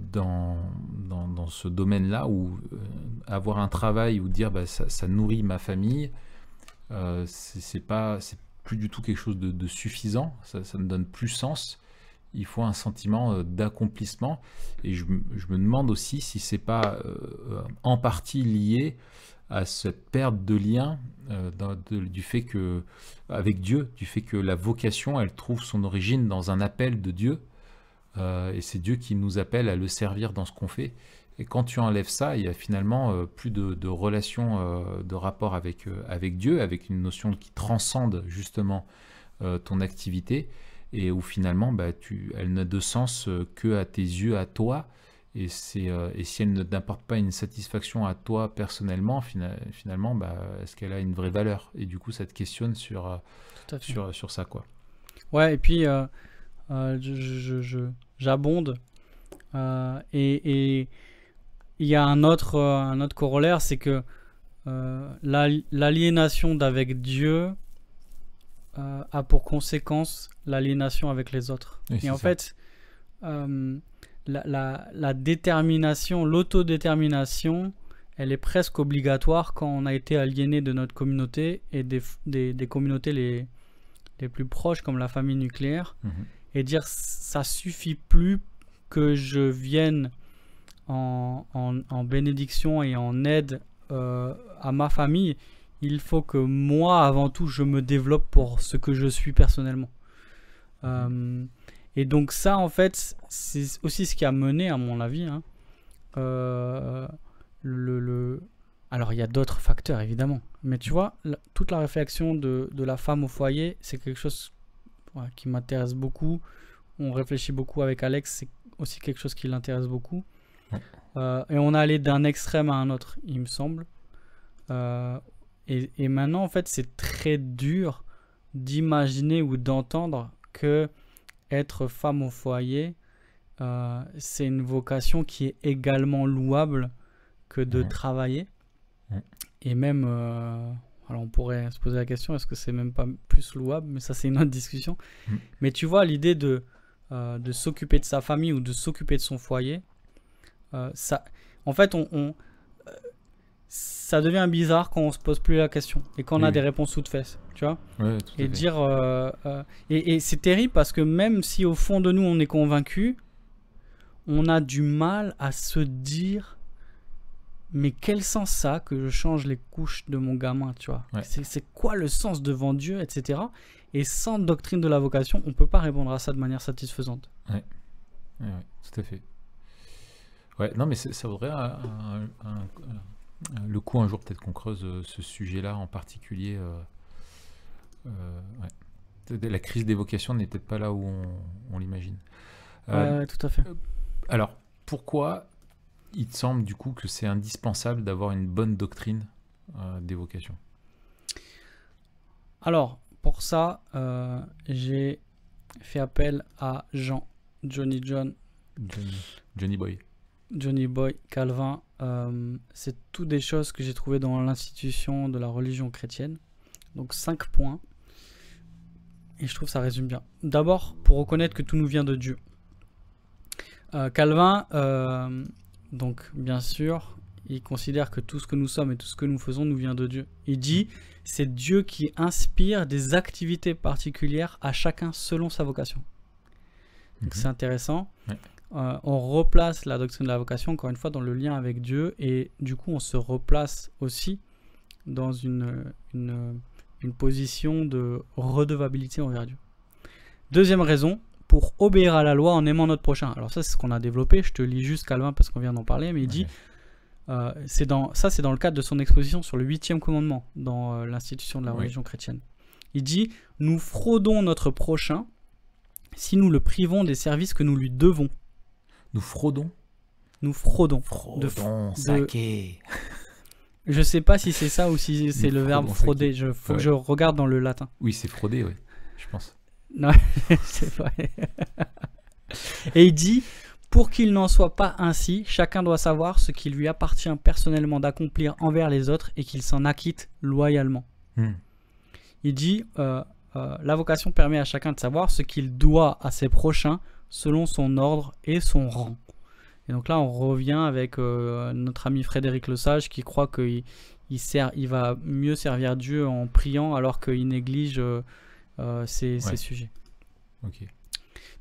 dans, ce domaine-là où avoir un travail ou dire bah, ça, nourrit ma famille, c'est pas, plus du tout quelque chose de, suffisant, ça, ne donne plus sens. Il faut un sentiment euh, d'accomplissement. Et je, me demande aussi si c'est pas euh, en partie lié à cette perte de lien euh, du fait que avec Dieu, du fait que la vocation, elle trouve son origine dans un appel de Dieu. et c'est Dieu qui nous appelle à le servir dans ce qu'on fait. Et quand tu enlèves ça, il y a finalement euh, plus de, de relation, euh, de rapport avec, euh, avec Dieu, avec une notion qui transcende justement ton activité, et où finalement, bah, tu, elle n'a de sens que à tes yeux, à toi. Et, et si elle ne t'apporte pas une satisfaction à toi personnellement, finalement, bah, est-ce qu'elle a une vraie valeur Et du coup, ça te questionne sur, sur, sur ça. quoi. Ouais, et puis, j'abonde. Je, je, et il y a un autre, euh, un autre corollaire, c'est que euh, l'aliénation d'avec Dieu euh, a pour conséquence l'aliénation avec les autres. Et, en fait, la, détermination, l'autodétermination, elle est presque obligatoire quand on a été aliéné de notre communauté et des, des, communautés les, les, plus proches comme la famille nucléaire mhm. et dire ça suffit plus que je vienne en, bénédiction et en aide euh, à ma famille, il faut que moi, avant tout, je me développe pour ce que je suis personnellement. Euh, et donc ça, en fait, c'est aussi ce qui a mené, à mon avis, hein, euh, le, Alors, il y a d'autres facteurs, évidemment. Mais tu vois, toute la réflexion de, la femme au foyer, c'est quelque chose qui m'intéresse beaucoup. On réfléchit beaucoup avec Alex, c'est aussi quelque chose qui l'intéresse beaucoup. Euh, et on allait d'un extrême à un autre, il me semble. Euh, et, maintenant, en fait, c'est très dur d'imaginer ou d'entendre que être femme au foyer, euh, c'est une vocation qui est également louable que de travailler. Et même, alors on pourrait se poser la question, est-ce que c'est même pas plus louable Mais ça, c'est une autre discussion. Mm. Mais tu vois, l'idée de, de s'occuper de sa famille ou de s'occuper de son foyer, euh, ça, en fait, on, euh, ça devient bizarre quand on se pose plus la question et quand on a des réponses toutes fesses, tu vois. et dire, euh, et, c'est terrible parce que même si au fond de nous on est convaincu, on a du mal à se dire. Mais quel sens ça que je change les couches de mon gamin, tu vois C'est quoi le sens devant Dieu, etc. Et sans doctrine de la vocation, on peut pas répondre à ça de manière satisfaisante. Oui, ouais, tout à fait. Ouais, non, mais ça vaudrait le coup un jour, peut-être qu'on creuse euh, ce sujet-là en particulier. Euh, euh, la crise d'évocation n'est peut-être pas là où on, l'imagine. tout à fait. Alors, pourquoi il semble du coup que c'est indispensable d'avoir une bonne doctrine d'évocation Alors, pour ça, j'ai fait appel à Jean, Johnny John. Johnny Boy. Johnny Boy, Calvin, euh, c'est toutes des choses que j'ai trouvées dans l'institution de la religion chrétienne. Donc cinq points. Et je trouve que ça résume bien. D'abord, pour reconnaître que tout nous vient de Dieu. Euh, Calvin, euh, donc bien sûr, il considère que tout ce que nous sommes et tout ce que nous faisons nous vient de Dieu. Il dit, c'est Dieu qui inspire des activités particulières à chacun selon sa vocation. Donc mhm. c'est intéressant. Ouais. Euh, on replace la doctrine de la vocation, encore une fois, dans le lien avec Dieu, et du coup, on se replace aussi dans une, une, position de redevabilité envers Dieu. Deuxième raison, pour obéir à la loi en aimant notre prochain. Alors ça, c'est ce qu'on a développé, je te lis juste Calvin parce qu'on vient d'en parler, mais il dit, euh, dans, ça c'est dans le cadre de son exposition sur le huitième commandement dans euh, l'institution de la religion chrétienne. Il dit, nous fraudons notre prochain si nous le privons des services que nous lui devons nous fraudons Nous fraudons. Fraudons, de, saqué. Je sais pas si c'est ça ou si c'est le verbe frauder. Je, faut que je regarde dans le latin. Oui, c'est frauder, oui, je pense. Non, c'est vrai. Et il dit Pour qu'il n'en soit pas ainsi, chacun doit savoir ce qui lui appartient personnellement d'accomplir envers les autres et qu'il s'en acquitte loyalement. Hmm. Il dit euh, euh, La vocation permet à chacun de savoir ce qu'il doit à ses prochains selon son ordre et son rang. Et donc là, on revient avec euh, notre ami Frédéric Sage qui croit qu'il il sert, il va mieux servir Dieu en priant alors qu'il néglige euh, ses, euh, sujets.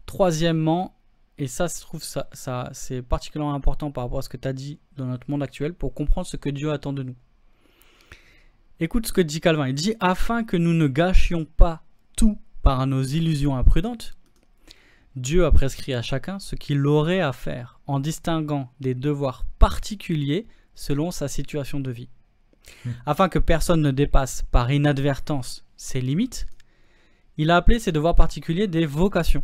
Troisièmement, et ça, se trouve ça, ça c'est particulièrement important par rapport à ce que tu as dit dans notre monde actuel pour comprendre ce que Dieu attend de nous. Écoute ce que dit Calvin. Il dit Afin que nous ne gâchions pas tout par nos illusions imprudentes, Dieu a prescrit à chacun ce qu'il aurait à faire en distinguant des devoirs particuliers selon sa situation de vie. Hmm. Afin que personne ne dépasse par inadvertance ses limites, il a appelé ces devoirs particuliers des vocations.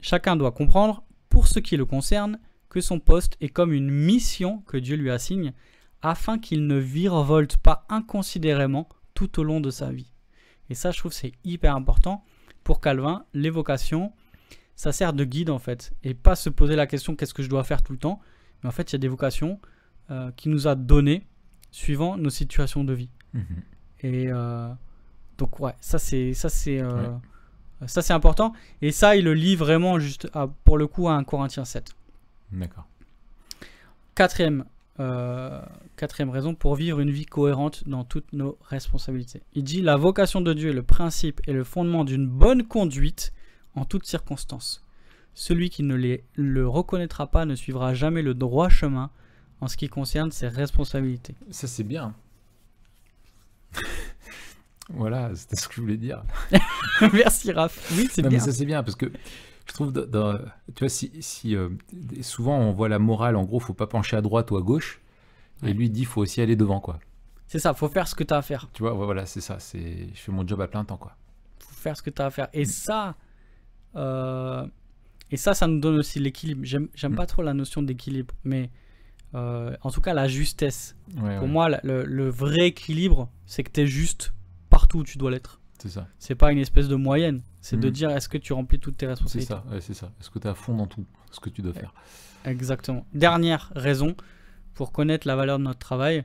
Chacun doit comprendre, pour ce qui le concerne, que son poste est comme une mission que Dieu lui assigne, afin qu'il ne virevolte pas inconsidérément tout au long de sa vie. Et ça, je trouve, c'est hyper important. Pour Calvin, les vocations, ça sert de guide en fait. Et pas se poser la question qu'est-ce que je dois faire tout le temps. Mais en fait, il y a des vocations euh, qui nous a donné suivant nos situations de vie. Mhm. Et euh, donc ouais, ça c'est ça c'est euh, ça c'est important. Et ça, il le lit vraiment juste à, pour le coup à 1 Corinthiens 7. D'accord. Quatrième, euh, quatrième raison pour vivre une vie cohérente dans toutes nos responsabilités. Il dit la vocation de Dieu est le principe et le fondement d'une bonne conduite en toutes circonstances. Celui qui ne les, le reconnaîtra pas ne suivra jamais le droit chemin en ce qui concerne ses responsabilités. Ça c'est bien. voilà, c'était ce que je voulais dire. Merci Raph. Oui, c'est bien. Mais ça c'est bien parce que je trouve, dans, tu vois, si, si euh, souvent on voit la morale, en gros, faut pas pencher à droite ou à gauche, et lui dit, faut aussi aller devant, quoi. C'est ça, faut faire ce que tu as à faire. Tu vois, voilà, c'est ça, c'est, je fais mon job à plein temps, quoi. Faut faire ce que tu as à faire. Et mm. ça, euh, et ça, ça nous donne aussi l'équilibre. J'aime mm. pas trop la notion d'équilibre, mais euh, en tout cas la justesse. Pour moi, le, vrai équilibre, c'est que tu es juste partout où tu dois l'être. C'est ça. C'est pas une espèce de moyenne. C'est de mm. dire est-ce que tu remplis toutes tes responsabilités. C'est ça, Est-ce que tu es à fond dans tout ce que tu dois faire Exactement. Dernière raison pour connaître la valeur de notre travail,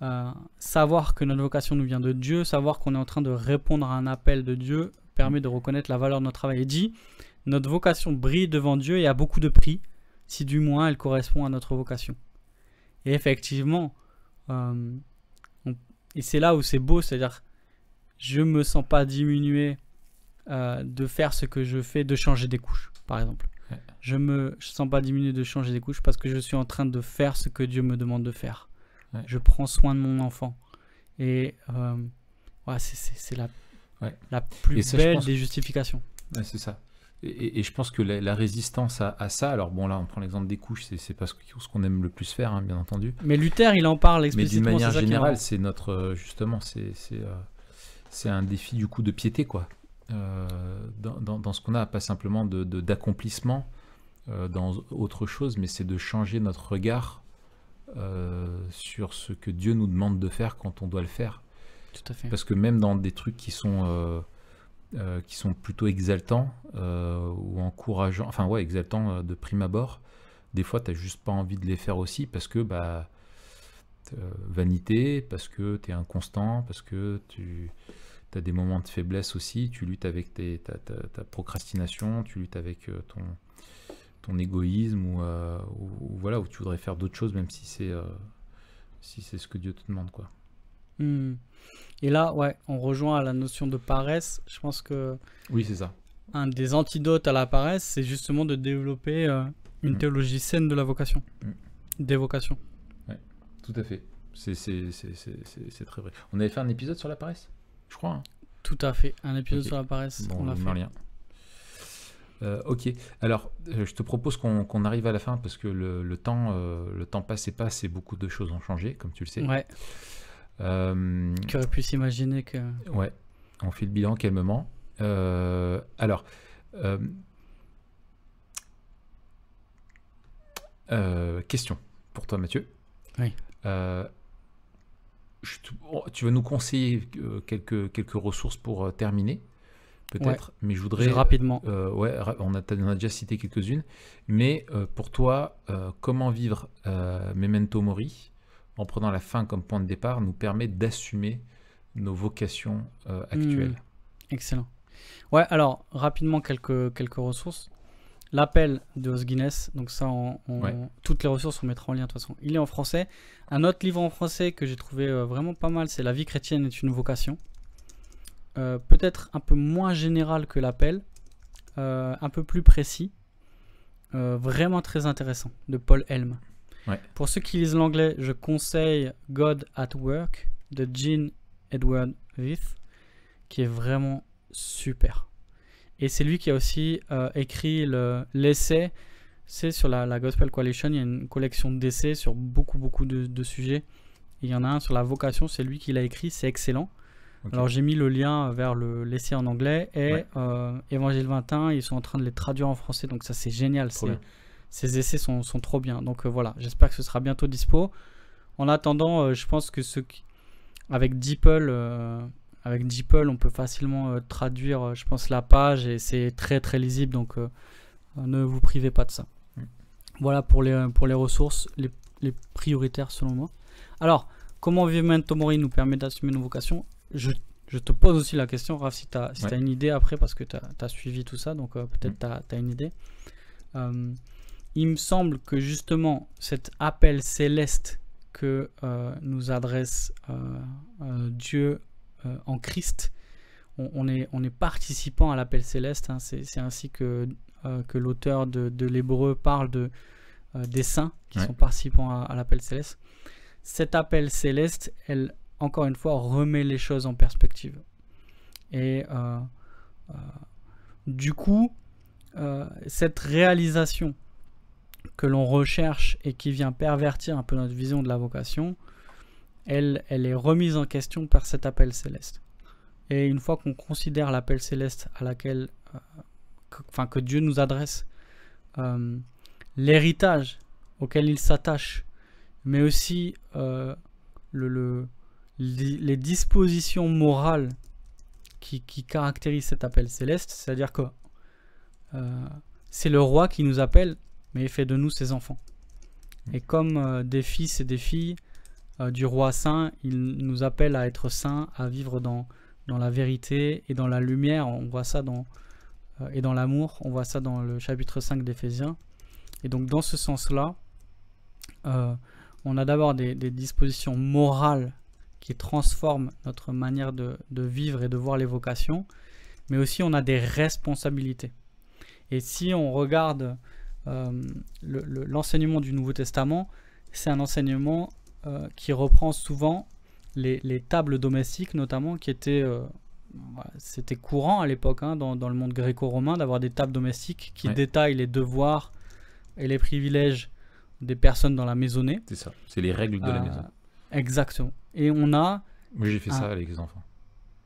euh, savoir que notre vocation nous vient de Dieu, savoir qu'on est en train de répondre à un appel de Dieu, permet de reconnaître la valeur de notre travail. Il dit Notre vocation brille devant Dieu et a beaucoup de prix, si du moins elle correspond à notre vocation. Et effectivement, euh, et c'est là où c'est beau, c'est-à-dire, je ne me sens pas diminué euh, de faire ce que je fais, de changer des couches, par exemple. Je Je me je sens pas diminué de changer des couches parce que je suis en train de faire ce que Dieu me demande de faire. Je prends soin de mon enfant. Et euh, ouais, c'est la la plus belle des justifications. c'est ça. Et, je pense que la, résistance à, ça, alors bon là on prend l'exemple des couches, c'est parce ce qu'on aime le plus faire, hein, bien entendu. Mais Luther, il en parle explicitement. Mais d'une manière générale, c'est notre euh, justement, c'est euh, c'est un défi du coup de piété quoi. Euh, dans, dans, ce qu'on a, pas simplement d'accomplissement de, d'accomplissement dans autre chose, mais c'est de changer notre regard sur ce que Dieu nous demande de faire quand on doit le faire. Parce que même dans des trucs qui sont, euh, euh, qui sont plutôt exaltants euh, ou encourageants, enfin ouais, exaltants de prime abord, des fois, tu n'as juste pas envie de les faire aussi parce que bah vanité, parce que tu es inconstant, parce que tu as des moments de faiblesse aussi, tu luttes avec ta, procrastination, tu luttes avec ton, ton égoïsme, ou, ou, voilà, où tu voudrais faire d'autres choses, même si c'est si c'est ce que Dieu te demande. quoi. Hmm. Et là, ouais, on rejoint à la notion de paresse. Je pense que. Oui, c'est ça. Un des antidotes à la paresse, c'est justement de développer euh, une mm-hmm. théologie saine de la vocation. Mm. Des vocations. Ouais, tout à fait. C'est très vrai. On avait fait un épisode sur la paresse, je crois. Hein. Tout à fait. Un épisode sur la paresse. on l'a fait. Rien. Euh, ok, alors euh, je te propose qu'on arrive à la fin parce que le, temps, le temps passe et passe et beaucoup de choses ont changé, comme tu le sais. Ouais. Euh, qui aurait pu s'imaginer que. Ouais, on fait le bilan calmement. Euh, alors. Euh, euh, question pour toi, Mathieu. Oui. Oh, tu vas nous conseiller quelques, quelques ressources pour terminer peut-être, mais je voudrais... Rapidement. ouais, on a, déjà cité quelques-unes. Mais pour toi, comment vivre Memento Mori en prenant la fin comme point de départ, nous permet d'assumer nos vocations euh, actuelles. Hmm. Excellent. Ouais, alors rapidement quelques, quelques ressources. L'appel de Os Guinness, donc ça, toutes les ressources, on mettra en lien de toute façon. Il est en français. Un autre livre en français que j'ai trouvé euh, vraiment pas mal, c'est La vie chrétienne est une vocation. Euh, peut-être un peu moins général que l'appel, un peu plus précis. vraiment très intéressant, de Paul Helm. Pour ceux qui lisent l'anglais, je conseille God at Work de Gene Edward Vith, qui est vraiment super. Et c'est lui qui a aussi euh, écrit l'essai. c'est sur la, Gospel Coalition, il y a une collection d'essais sur beaucoup, beaucoup de, sujets. Il y en a un sur la vocation, c'est lui qui l'a écrit, c'est excellent. Alors j'ai mis le lien vers l'essai en anglais et euh, Évangile 21, ils sont en train de les traduire en français, donc ça c'est génial, c'est ces essais sont, trop bien. Donc euh, voilà, j'espère que ce sera bientôt dispo. En attendant, euh, je pense que ce avec Deeple, euh, avec DeepL, on peut facilement traduire, je pense, la page et c'est très très lisible. Donc ne vous privez pas de ça. Mm. Voilà pour les, pour les ressources, les, prioritaires selon moi. Alors, comment Vivement Tomori nous permet d'assumer nos vocations je, te pose aussi la question, Raph, si tu as, si une idée après, parce que tu as, suivi tout ça, donc peut-être mm. tu as, as, une idée il me semble que justement cet appel céleste que euh, nous adresse euh, euh, Dieu en Christ, on, est, on est participant à l'appel céleste, hein. c'est ainsi que, que l'auteur de, de l'hébreu parle de, des saints qui sont participants à, à l'appel céleste. Cet appel céleste, elle, encore une fois, remet les choses en perspective. Et du coup, cette réalisation que l'on recherche et qui vient pervertir un peu notre vision de la vocation, elle, est remise en question par cet appel céleste. Et une fois qu'on considère l'appel céleste à laquelle, euh, enfin, que Dieu nous adresse, euh, l'héritage auquel il s'attache, mais aussi euh, les dispositions morales qui, qui, caractérisent cet appel céleste, c'est-à-dire que c'est le roi qui nous appelle mais il fait de nous ses enfants. Mm. Et comme euh, des fils et des filles euh, du roi saint, il nous appelle à être saints, à vivre dans, la vérité et dans la lumière. On voit ça dans, euh, et dans l'amour, on voit ça dans le chapitre 5 d'Éphésiens. Et donc dans ce sens-là, on a d'abord des, dispositions morales qui transforment notre manière de, de vivre et de voir les vocations, mais aussi on a des responsabilités. Et si on regarde euh, l'enseignement le, du Nouveau Testament, c'est un enseignement euh, qui reprend souvent les, tables domestiques, notamment, qui étaient. Euh, bah, c'était courant à l'époque hein, dans, le monde gréco-romain d'avoir des tables domestiques qui détaillent les devoirs et les privilèges des personnes dans la maisonnée. C'est ça, c'est les règles de la maison. Exactement. Et on a. Oui, j'ai fait ça avec les enfants.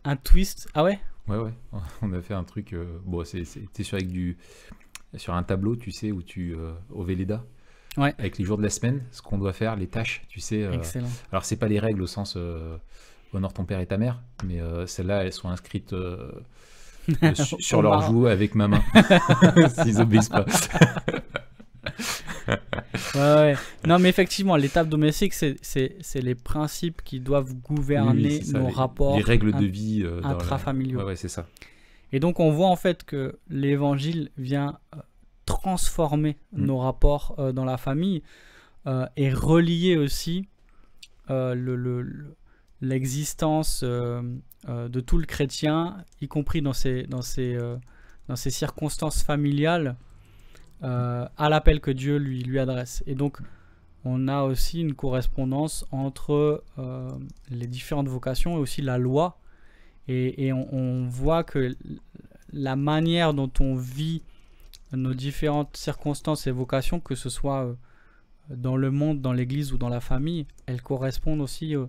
Un twist. Ah ouais Ouais, ouais. On a fait un truc. bon, c'était sûr avec du sur un tableau, tu sais, où tu euh, au Véleda. Ouais. Avec les jours de la semaine, ce qu'on doit faire, les tâches, tu sais. Euh, Excellent. Alors c'est pas les règles au sens euh, honore ton père et ta mère, mais celles-là, elles sont inscrites. sur, leur joue avec ma main s'ils obéissent pas ouais, Non, mais effectivement, l'étape domestique, c'est les principes qui doivent gouverner nos rapports. Les règles de vie intrafamiliaux. Ouais, c'est ça. Et donc, on voit en fait que l'évangile vient transformer mm. nos rapports euh, dans la famille euh, et relier aussi euh, l'existence le, de tout le chrétien, y compris dans ses, dans ses, dans ses circonstances familiales, à l'appel que Dieu lui, lui adresse. Et donc, on a aussi une correspondance entre les différentes vocations et aussi la loi. Et, on, on, voit que la manière dont on vit nos différentes circonstances et vocations, que ce soit euh, dans le monde, dans l'Église ou dans la famille, elles correspondent aussi euh,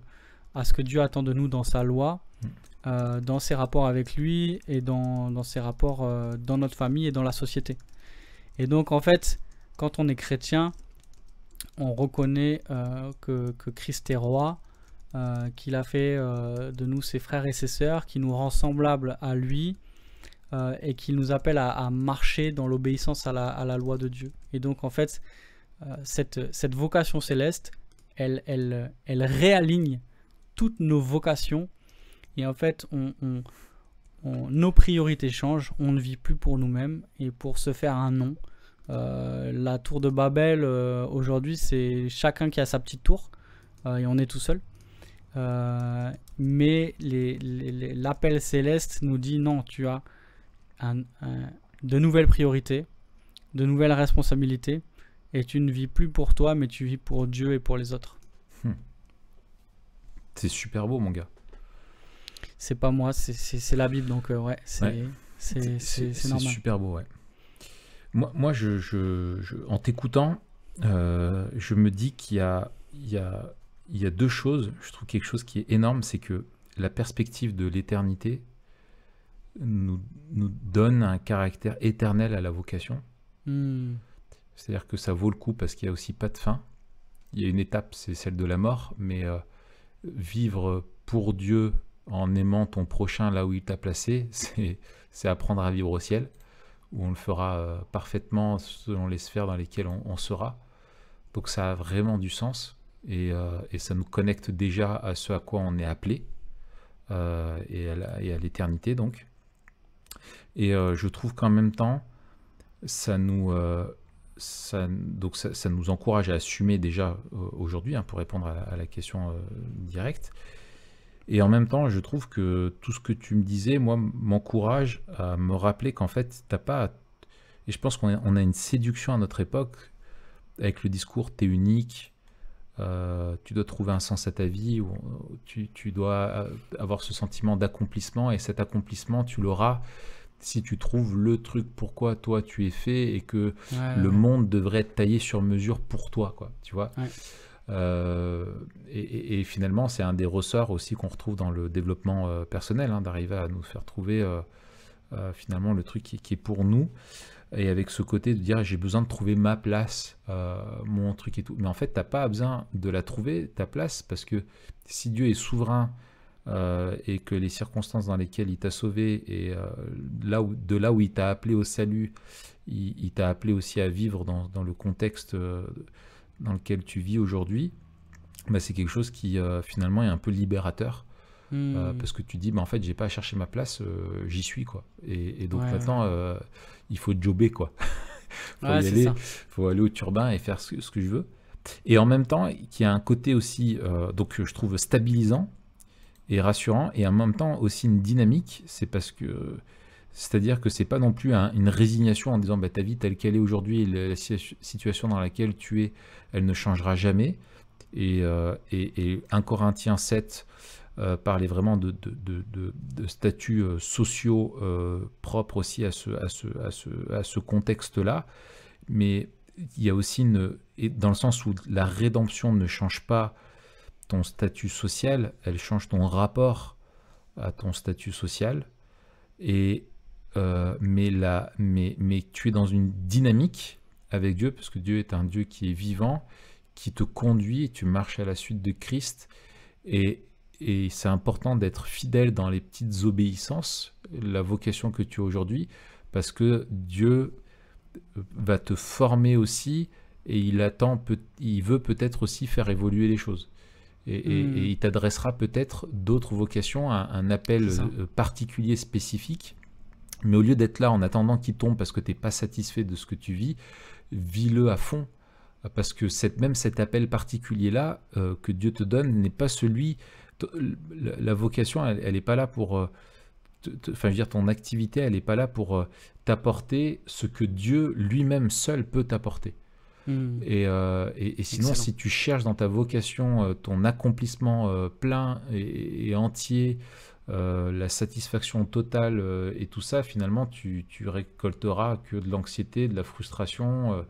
à ce que Dieu attend de nous dans sa loi, mm. euh, dans ses rapports avec lui et dans, ses rapports dans notre famille et dans la société. Et donc en fait, quand on est chrétien, on reconnaît que, Christ est roi, qu'il a fait de nous ses frères et ses sœurs, qui nous rend semblables à lui, euh, et qui nous appelle à, marcher dans l'obéissance à la, loi de Dieu. Et donc en fait, euh, cette, vocation céleste, elle, réaligne toutes nos vocations et en fait, nos priorités changent, on ne vit plus pour nous-mêmes et pour se faire un nom. Euh, la tour de Babel, aujourd'hui, c'est chacun qui a sa petite tour et on est tout seul. mais l'appel céleste nous dit non, tu as de nouvelles priorités, de nouvelles responsabilités, et tu ne vis plus pour toi, mais tu vis pour Dieu et pour les autres. Hmm. C'est super beau, mon gars. C'est pas moi, c'est la Bible, donc euh, ouais, c'est C'est super beau, ouais. Moi, moi je, je, en t'écoutant, euh, je me dis qu'il y a, il y, a, il y a deux choses. Je trouve quelque chose qui est énorme, c'est que la perspective de l'éternité, nous, nous donne un caractère éternel à la vocation. Hmm. C'est-à-dire que ça vaut le coup parce qu'il n'y a aussi pas de fin. Il y a une étape, c'est celle de la mort, mais euh, vivre pour Dieu en aimant ton prochain là où il t'a placé, c'est apprendre à vivre au ciel, où on le fera euh, parfaitement selon les sphères dans lesquelles on, sera. Donc ça a vraiment du sens euh, et, ça nous connecte déjà à ce à quoi on est appelé et à l'éternité donc. Et euh, je trouve qu'en même temps, ça nous, euh, nous encourage à assumer déjà euh, aujourd'hui, hein, pour répondre à, la question directe. Et en même temps, je trouve que tout ce que tu me disais, moi, m'encourage à me rappeler qu'en fait, t'as pas... Et je pense qu'on a, une séduction à notre époque avec le discours « t'es unique »,« euh, tu dois trouver un sens à ta vie, ou euh, tu, dois euh, avoir ce sentiment d'accomplissement, et cet accomplissement, tu l'auras si tu trouves le truc pourquoi toi tu es fait et que le monde devrait être taillé sur mesure pour toi, quoi, tu vois. et, finalement, c'est un des ressorts aussi qu'on retrouve dans le développement personnel, hein, d'arriver à nous faire trouver euh, finalement le truc qui, est pour nous. Et avec ce côté de dire j'ai besoin de trouver ma place, euh, mon truc et tout. Mais en fait, t'as pas besoin de la trouver, ta place, parce que si Dieu est souverain euh, et que les circonstances dans lesquelles il t'a sauvé et là où, de là où il t'a appelé au salut, il, t'a appelé aussi à vivre dans, dans le contexte dans lequel tu vis aujourd'hui, bah, c'est quelque chose qui finalement est un peu libérateur Hmm. Euh, parce que tu dis, mais en fait, j'ai pas à chercher ma place, euh, j'y suis, quoi. Et, donc maintenant, euh, il faut jobber, quoi. faut aller, faut aller au turbin et faire ce, que je veux. Et en même temps, qui a un côté aussi, donc je trouve stabilisant et rassurant, et en même temps aussi une dynamique. C'est parce que, c'est-à-dire que c'est pas non plus une résignation en disant, bah, ta vie telle qu'elle est aujourd'hui, la, la situation dans laquelle tu es, elle ne changera jamais. Et, et, et 1 Corinthiens 7, euh, parler vraiment de, statuts euh, sociaux euh, propres aussi à ce, à à ce, contexte-là. Mais il y a aussi une. dans le sens où la rédemption ne change pas ton statut social, elle change ton rapport à ton statut social. Et, mais, la, mais, mais tu es dans une dynamique avec Dieu, parce que Dieu est un Dieu qui est vivant, qui te conduit, et tu marches à la suite de Christ. Et, et c'est important d'être fidèle dans les petites obéissances, la vocation que tu as aujourd'hui, parce que Dieu euh, va te former aussi et il attend, il veut peut-être aussi faire évoluer les choses. Et, hmm. il t'adressera peut-être d'autres vocations, un, un appel euh, particulier, spécifique. Mais au lieu d'être là en attendant qu'il tombe parce que tu n'es pas satisfait de ce que tu vis, vis-le à fond parce que cette, même cet appel particulier-là euh, que Dieu te donne n'est pas celui... La, vocation, elle n'est pas là pour... Euh, enfin, je veux dire, ton activité, elle n'est pas là pour euh, t'apporter ce que Dieu lui-même seul peut t'apporter. Hmm. Et, et, sinon, si tu cherches dans ta vocation ton accomplissement plein et, et entier, la satisfaction totale et tout ça, finalement, tu, tu récolteras que de l'anxiété, de la frustration,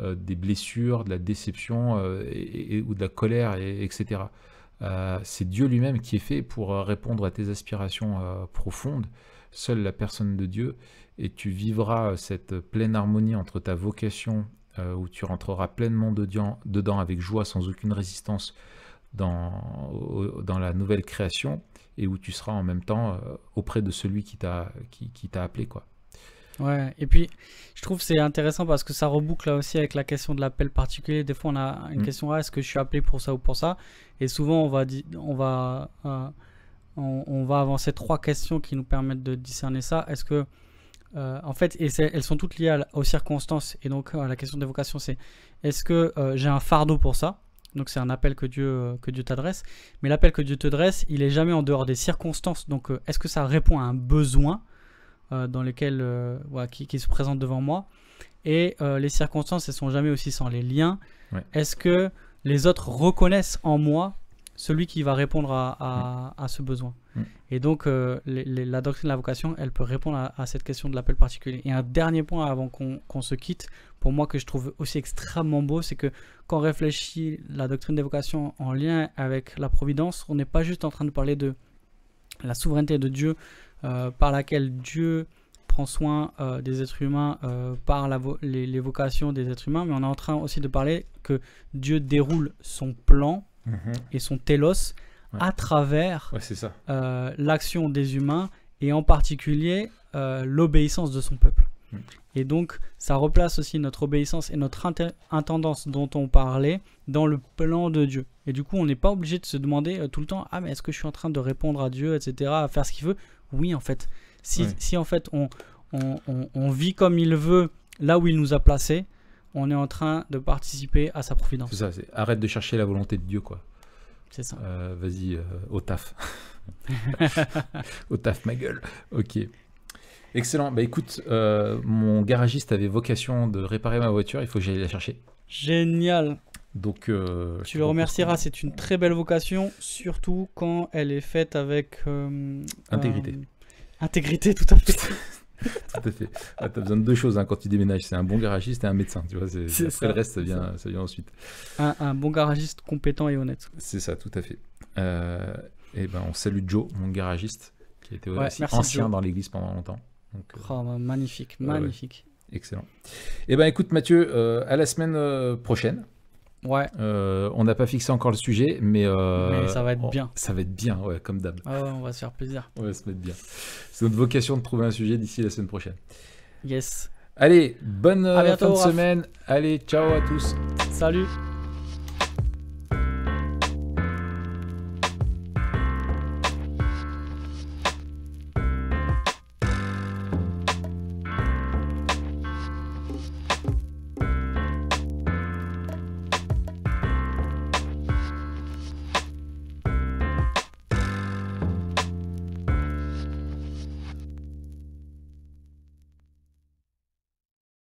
euh, des blessures, de la déception euh, ou de la colère, etc. Euh, c'est Dieu lui-même qui est fait pour répondre à tes aspirations profondes, seule la personne de Dieu, et tu vivras cette pleine harmonie entre ta vocation, où tu rentreras pleinement dedans, avec joie, sans aucune résistance dans, la nouvelle création, et où tu seras en même temps auprès de celui qui t'a appelé. quoi. Ouais, et puis je trouve c'est intéressant parce que ça reboucle là aussi avec la question de l'appel particulier. Des fois, on a une mm. question ah, est-ce que je suis appelé pour ça ou pour ça Et souvent, on va, on va, euh, on, va avancer trois questions qui nous permettent de discerner ça. Est-ce que, euh, en fait, et elles sont toutes liées aux circonstances. Et donc, euh, la question des c'est est-ce que j'ai un fardeau pour ça donc c'est un appel que Dieu, que Dieu t'adresse. Mais l'appel que Dieu te dresse, il est jamais en dehors des circonstances. Donc est-ce que ça répond à un besoin euh, dans euh, qui, se présentent devant moi. Et euh, les circonstances, elles sont jamais aussi sans les liens. Est-ce que les autres reconnaissent en moi celui qui va répondre à, à, mm. ce besoin. Mm. Et donc, la doctrine de la vocation, elle peut répondre à, cette question de l'appel particulier. Et un dernier point avant qu'on se quitte, pour moi, que je trouve aussi extrêmement beau, c'est que quand on réfléchit la doctrine des vocations en lien avec la providence, on n'est pas juste en train de parler de la souveraineté de Dieu euh, par laquelle Dieu prend soin euh, des êtres humains euh, par la les, vocations des êtres humains, mais on est en train aussi de parler que Dieu déroule son plan mhm. et son télos à travers l'action des humains et en particulier l'obéissance de son peuple. Mm. Et donc, ça replace aussi notre obéissance et notre intendance dont on parlait dans le plan de Dieu. Et du coup, on n'est pas obligé de se demander tout le temps, ah mais est-ce que je suis en train de répondre à Dieu, etc., à faire ce qu'il veut oui, en fait. Si, si en fait on, on, vit comme il veut, là où il nous a placés, on est en train de participer à sa providence. arrête de chercher la volonté de Dieu, quoi. C'est ça. Euh, vas-y, euh, au taf. au taf, ma gueule. Ok. Excellent. Bah écoute, euh, mon garagiste avait vocation de réparer ma voiture, il faut que j'aille la chercher. Génial. Donc, euh, tu le remercieras, c'est une très belle vocation, surtout quand elle est faite avec euh, intégrité. Euh, intégrité, tout à fait. tout à fait. Ah, tu as besoin de deux choses hein, quand tu déménages c'est un bon garagiste et un médecin. Tu vois, après le reste, ça vient, ça. vient ensuite. Un, bon garagiste compétent et honnête. C'est ça, tout à fait. et ben, on salue Joe, mon garagiste, qui a été aussi ancien dans l'église pendant longtemps. Oh, bah, magnifique, magnifique. Excellent. Et eh ben écoute, Mathieu, à la semaine prochaine. Ouais. Euh, on n'a pas fixé encore le sujet, mais, euh, ça va être oh, bien. Ça va être bien, comme d'hab. Ah on va se faire plaisir. On va se mettre bien. C'est notre vocation de trouver un sujet d'ici la semaine prochaine. Yes. Allez, bonne euh, fin de semaine. Allez, ciao à tous. Salut.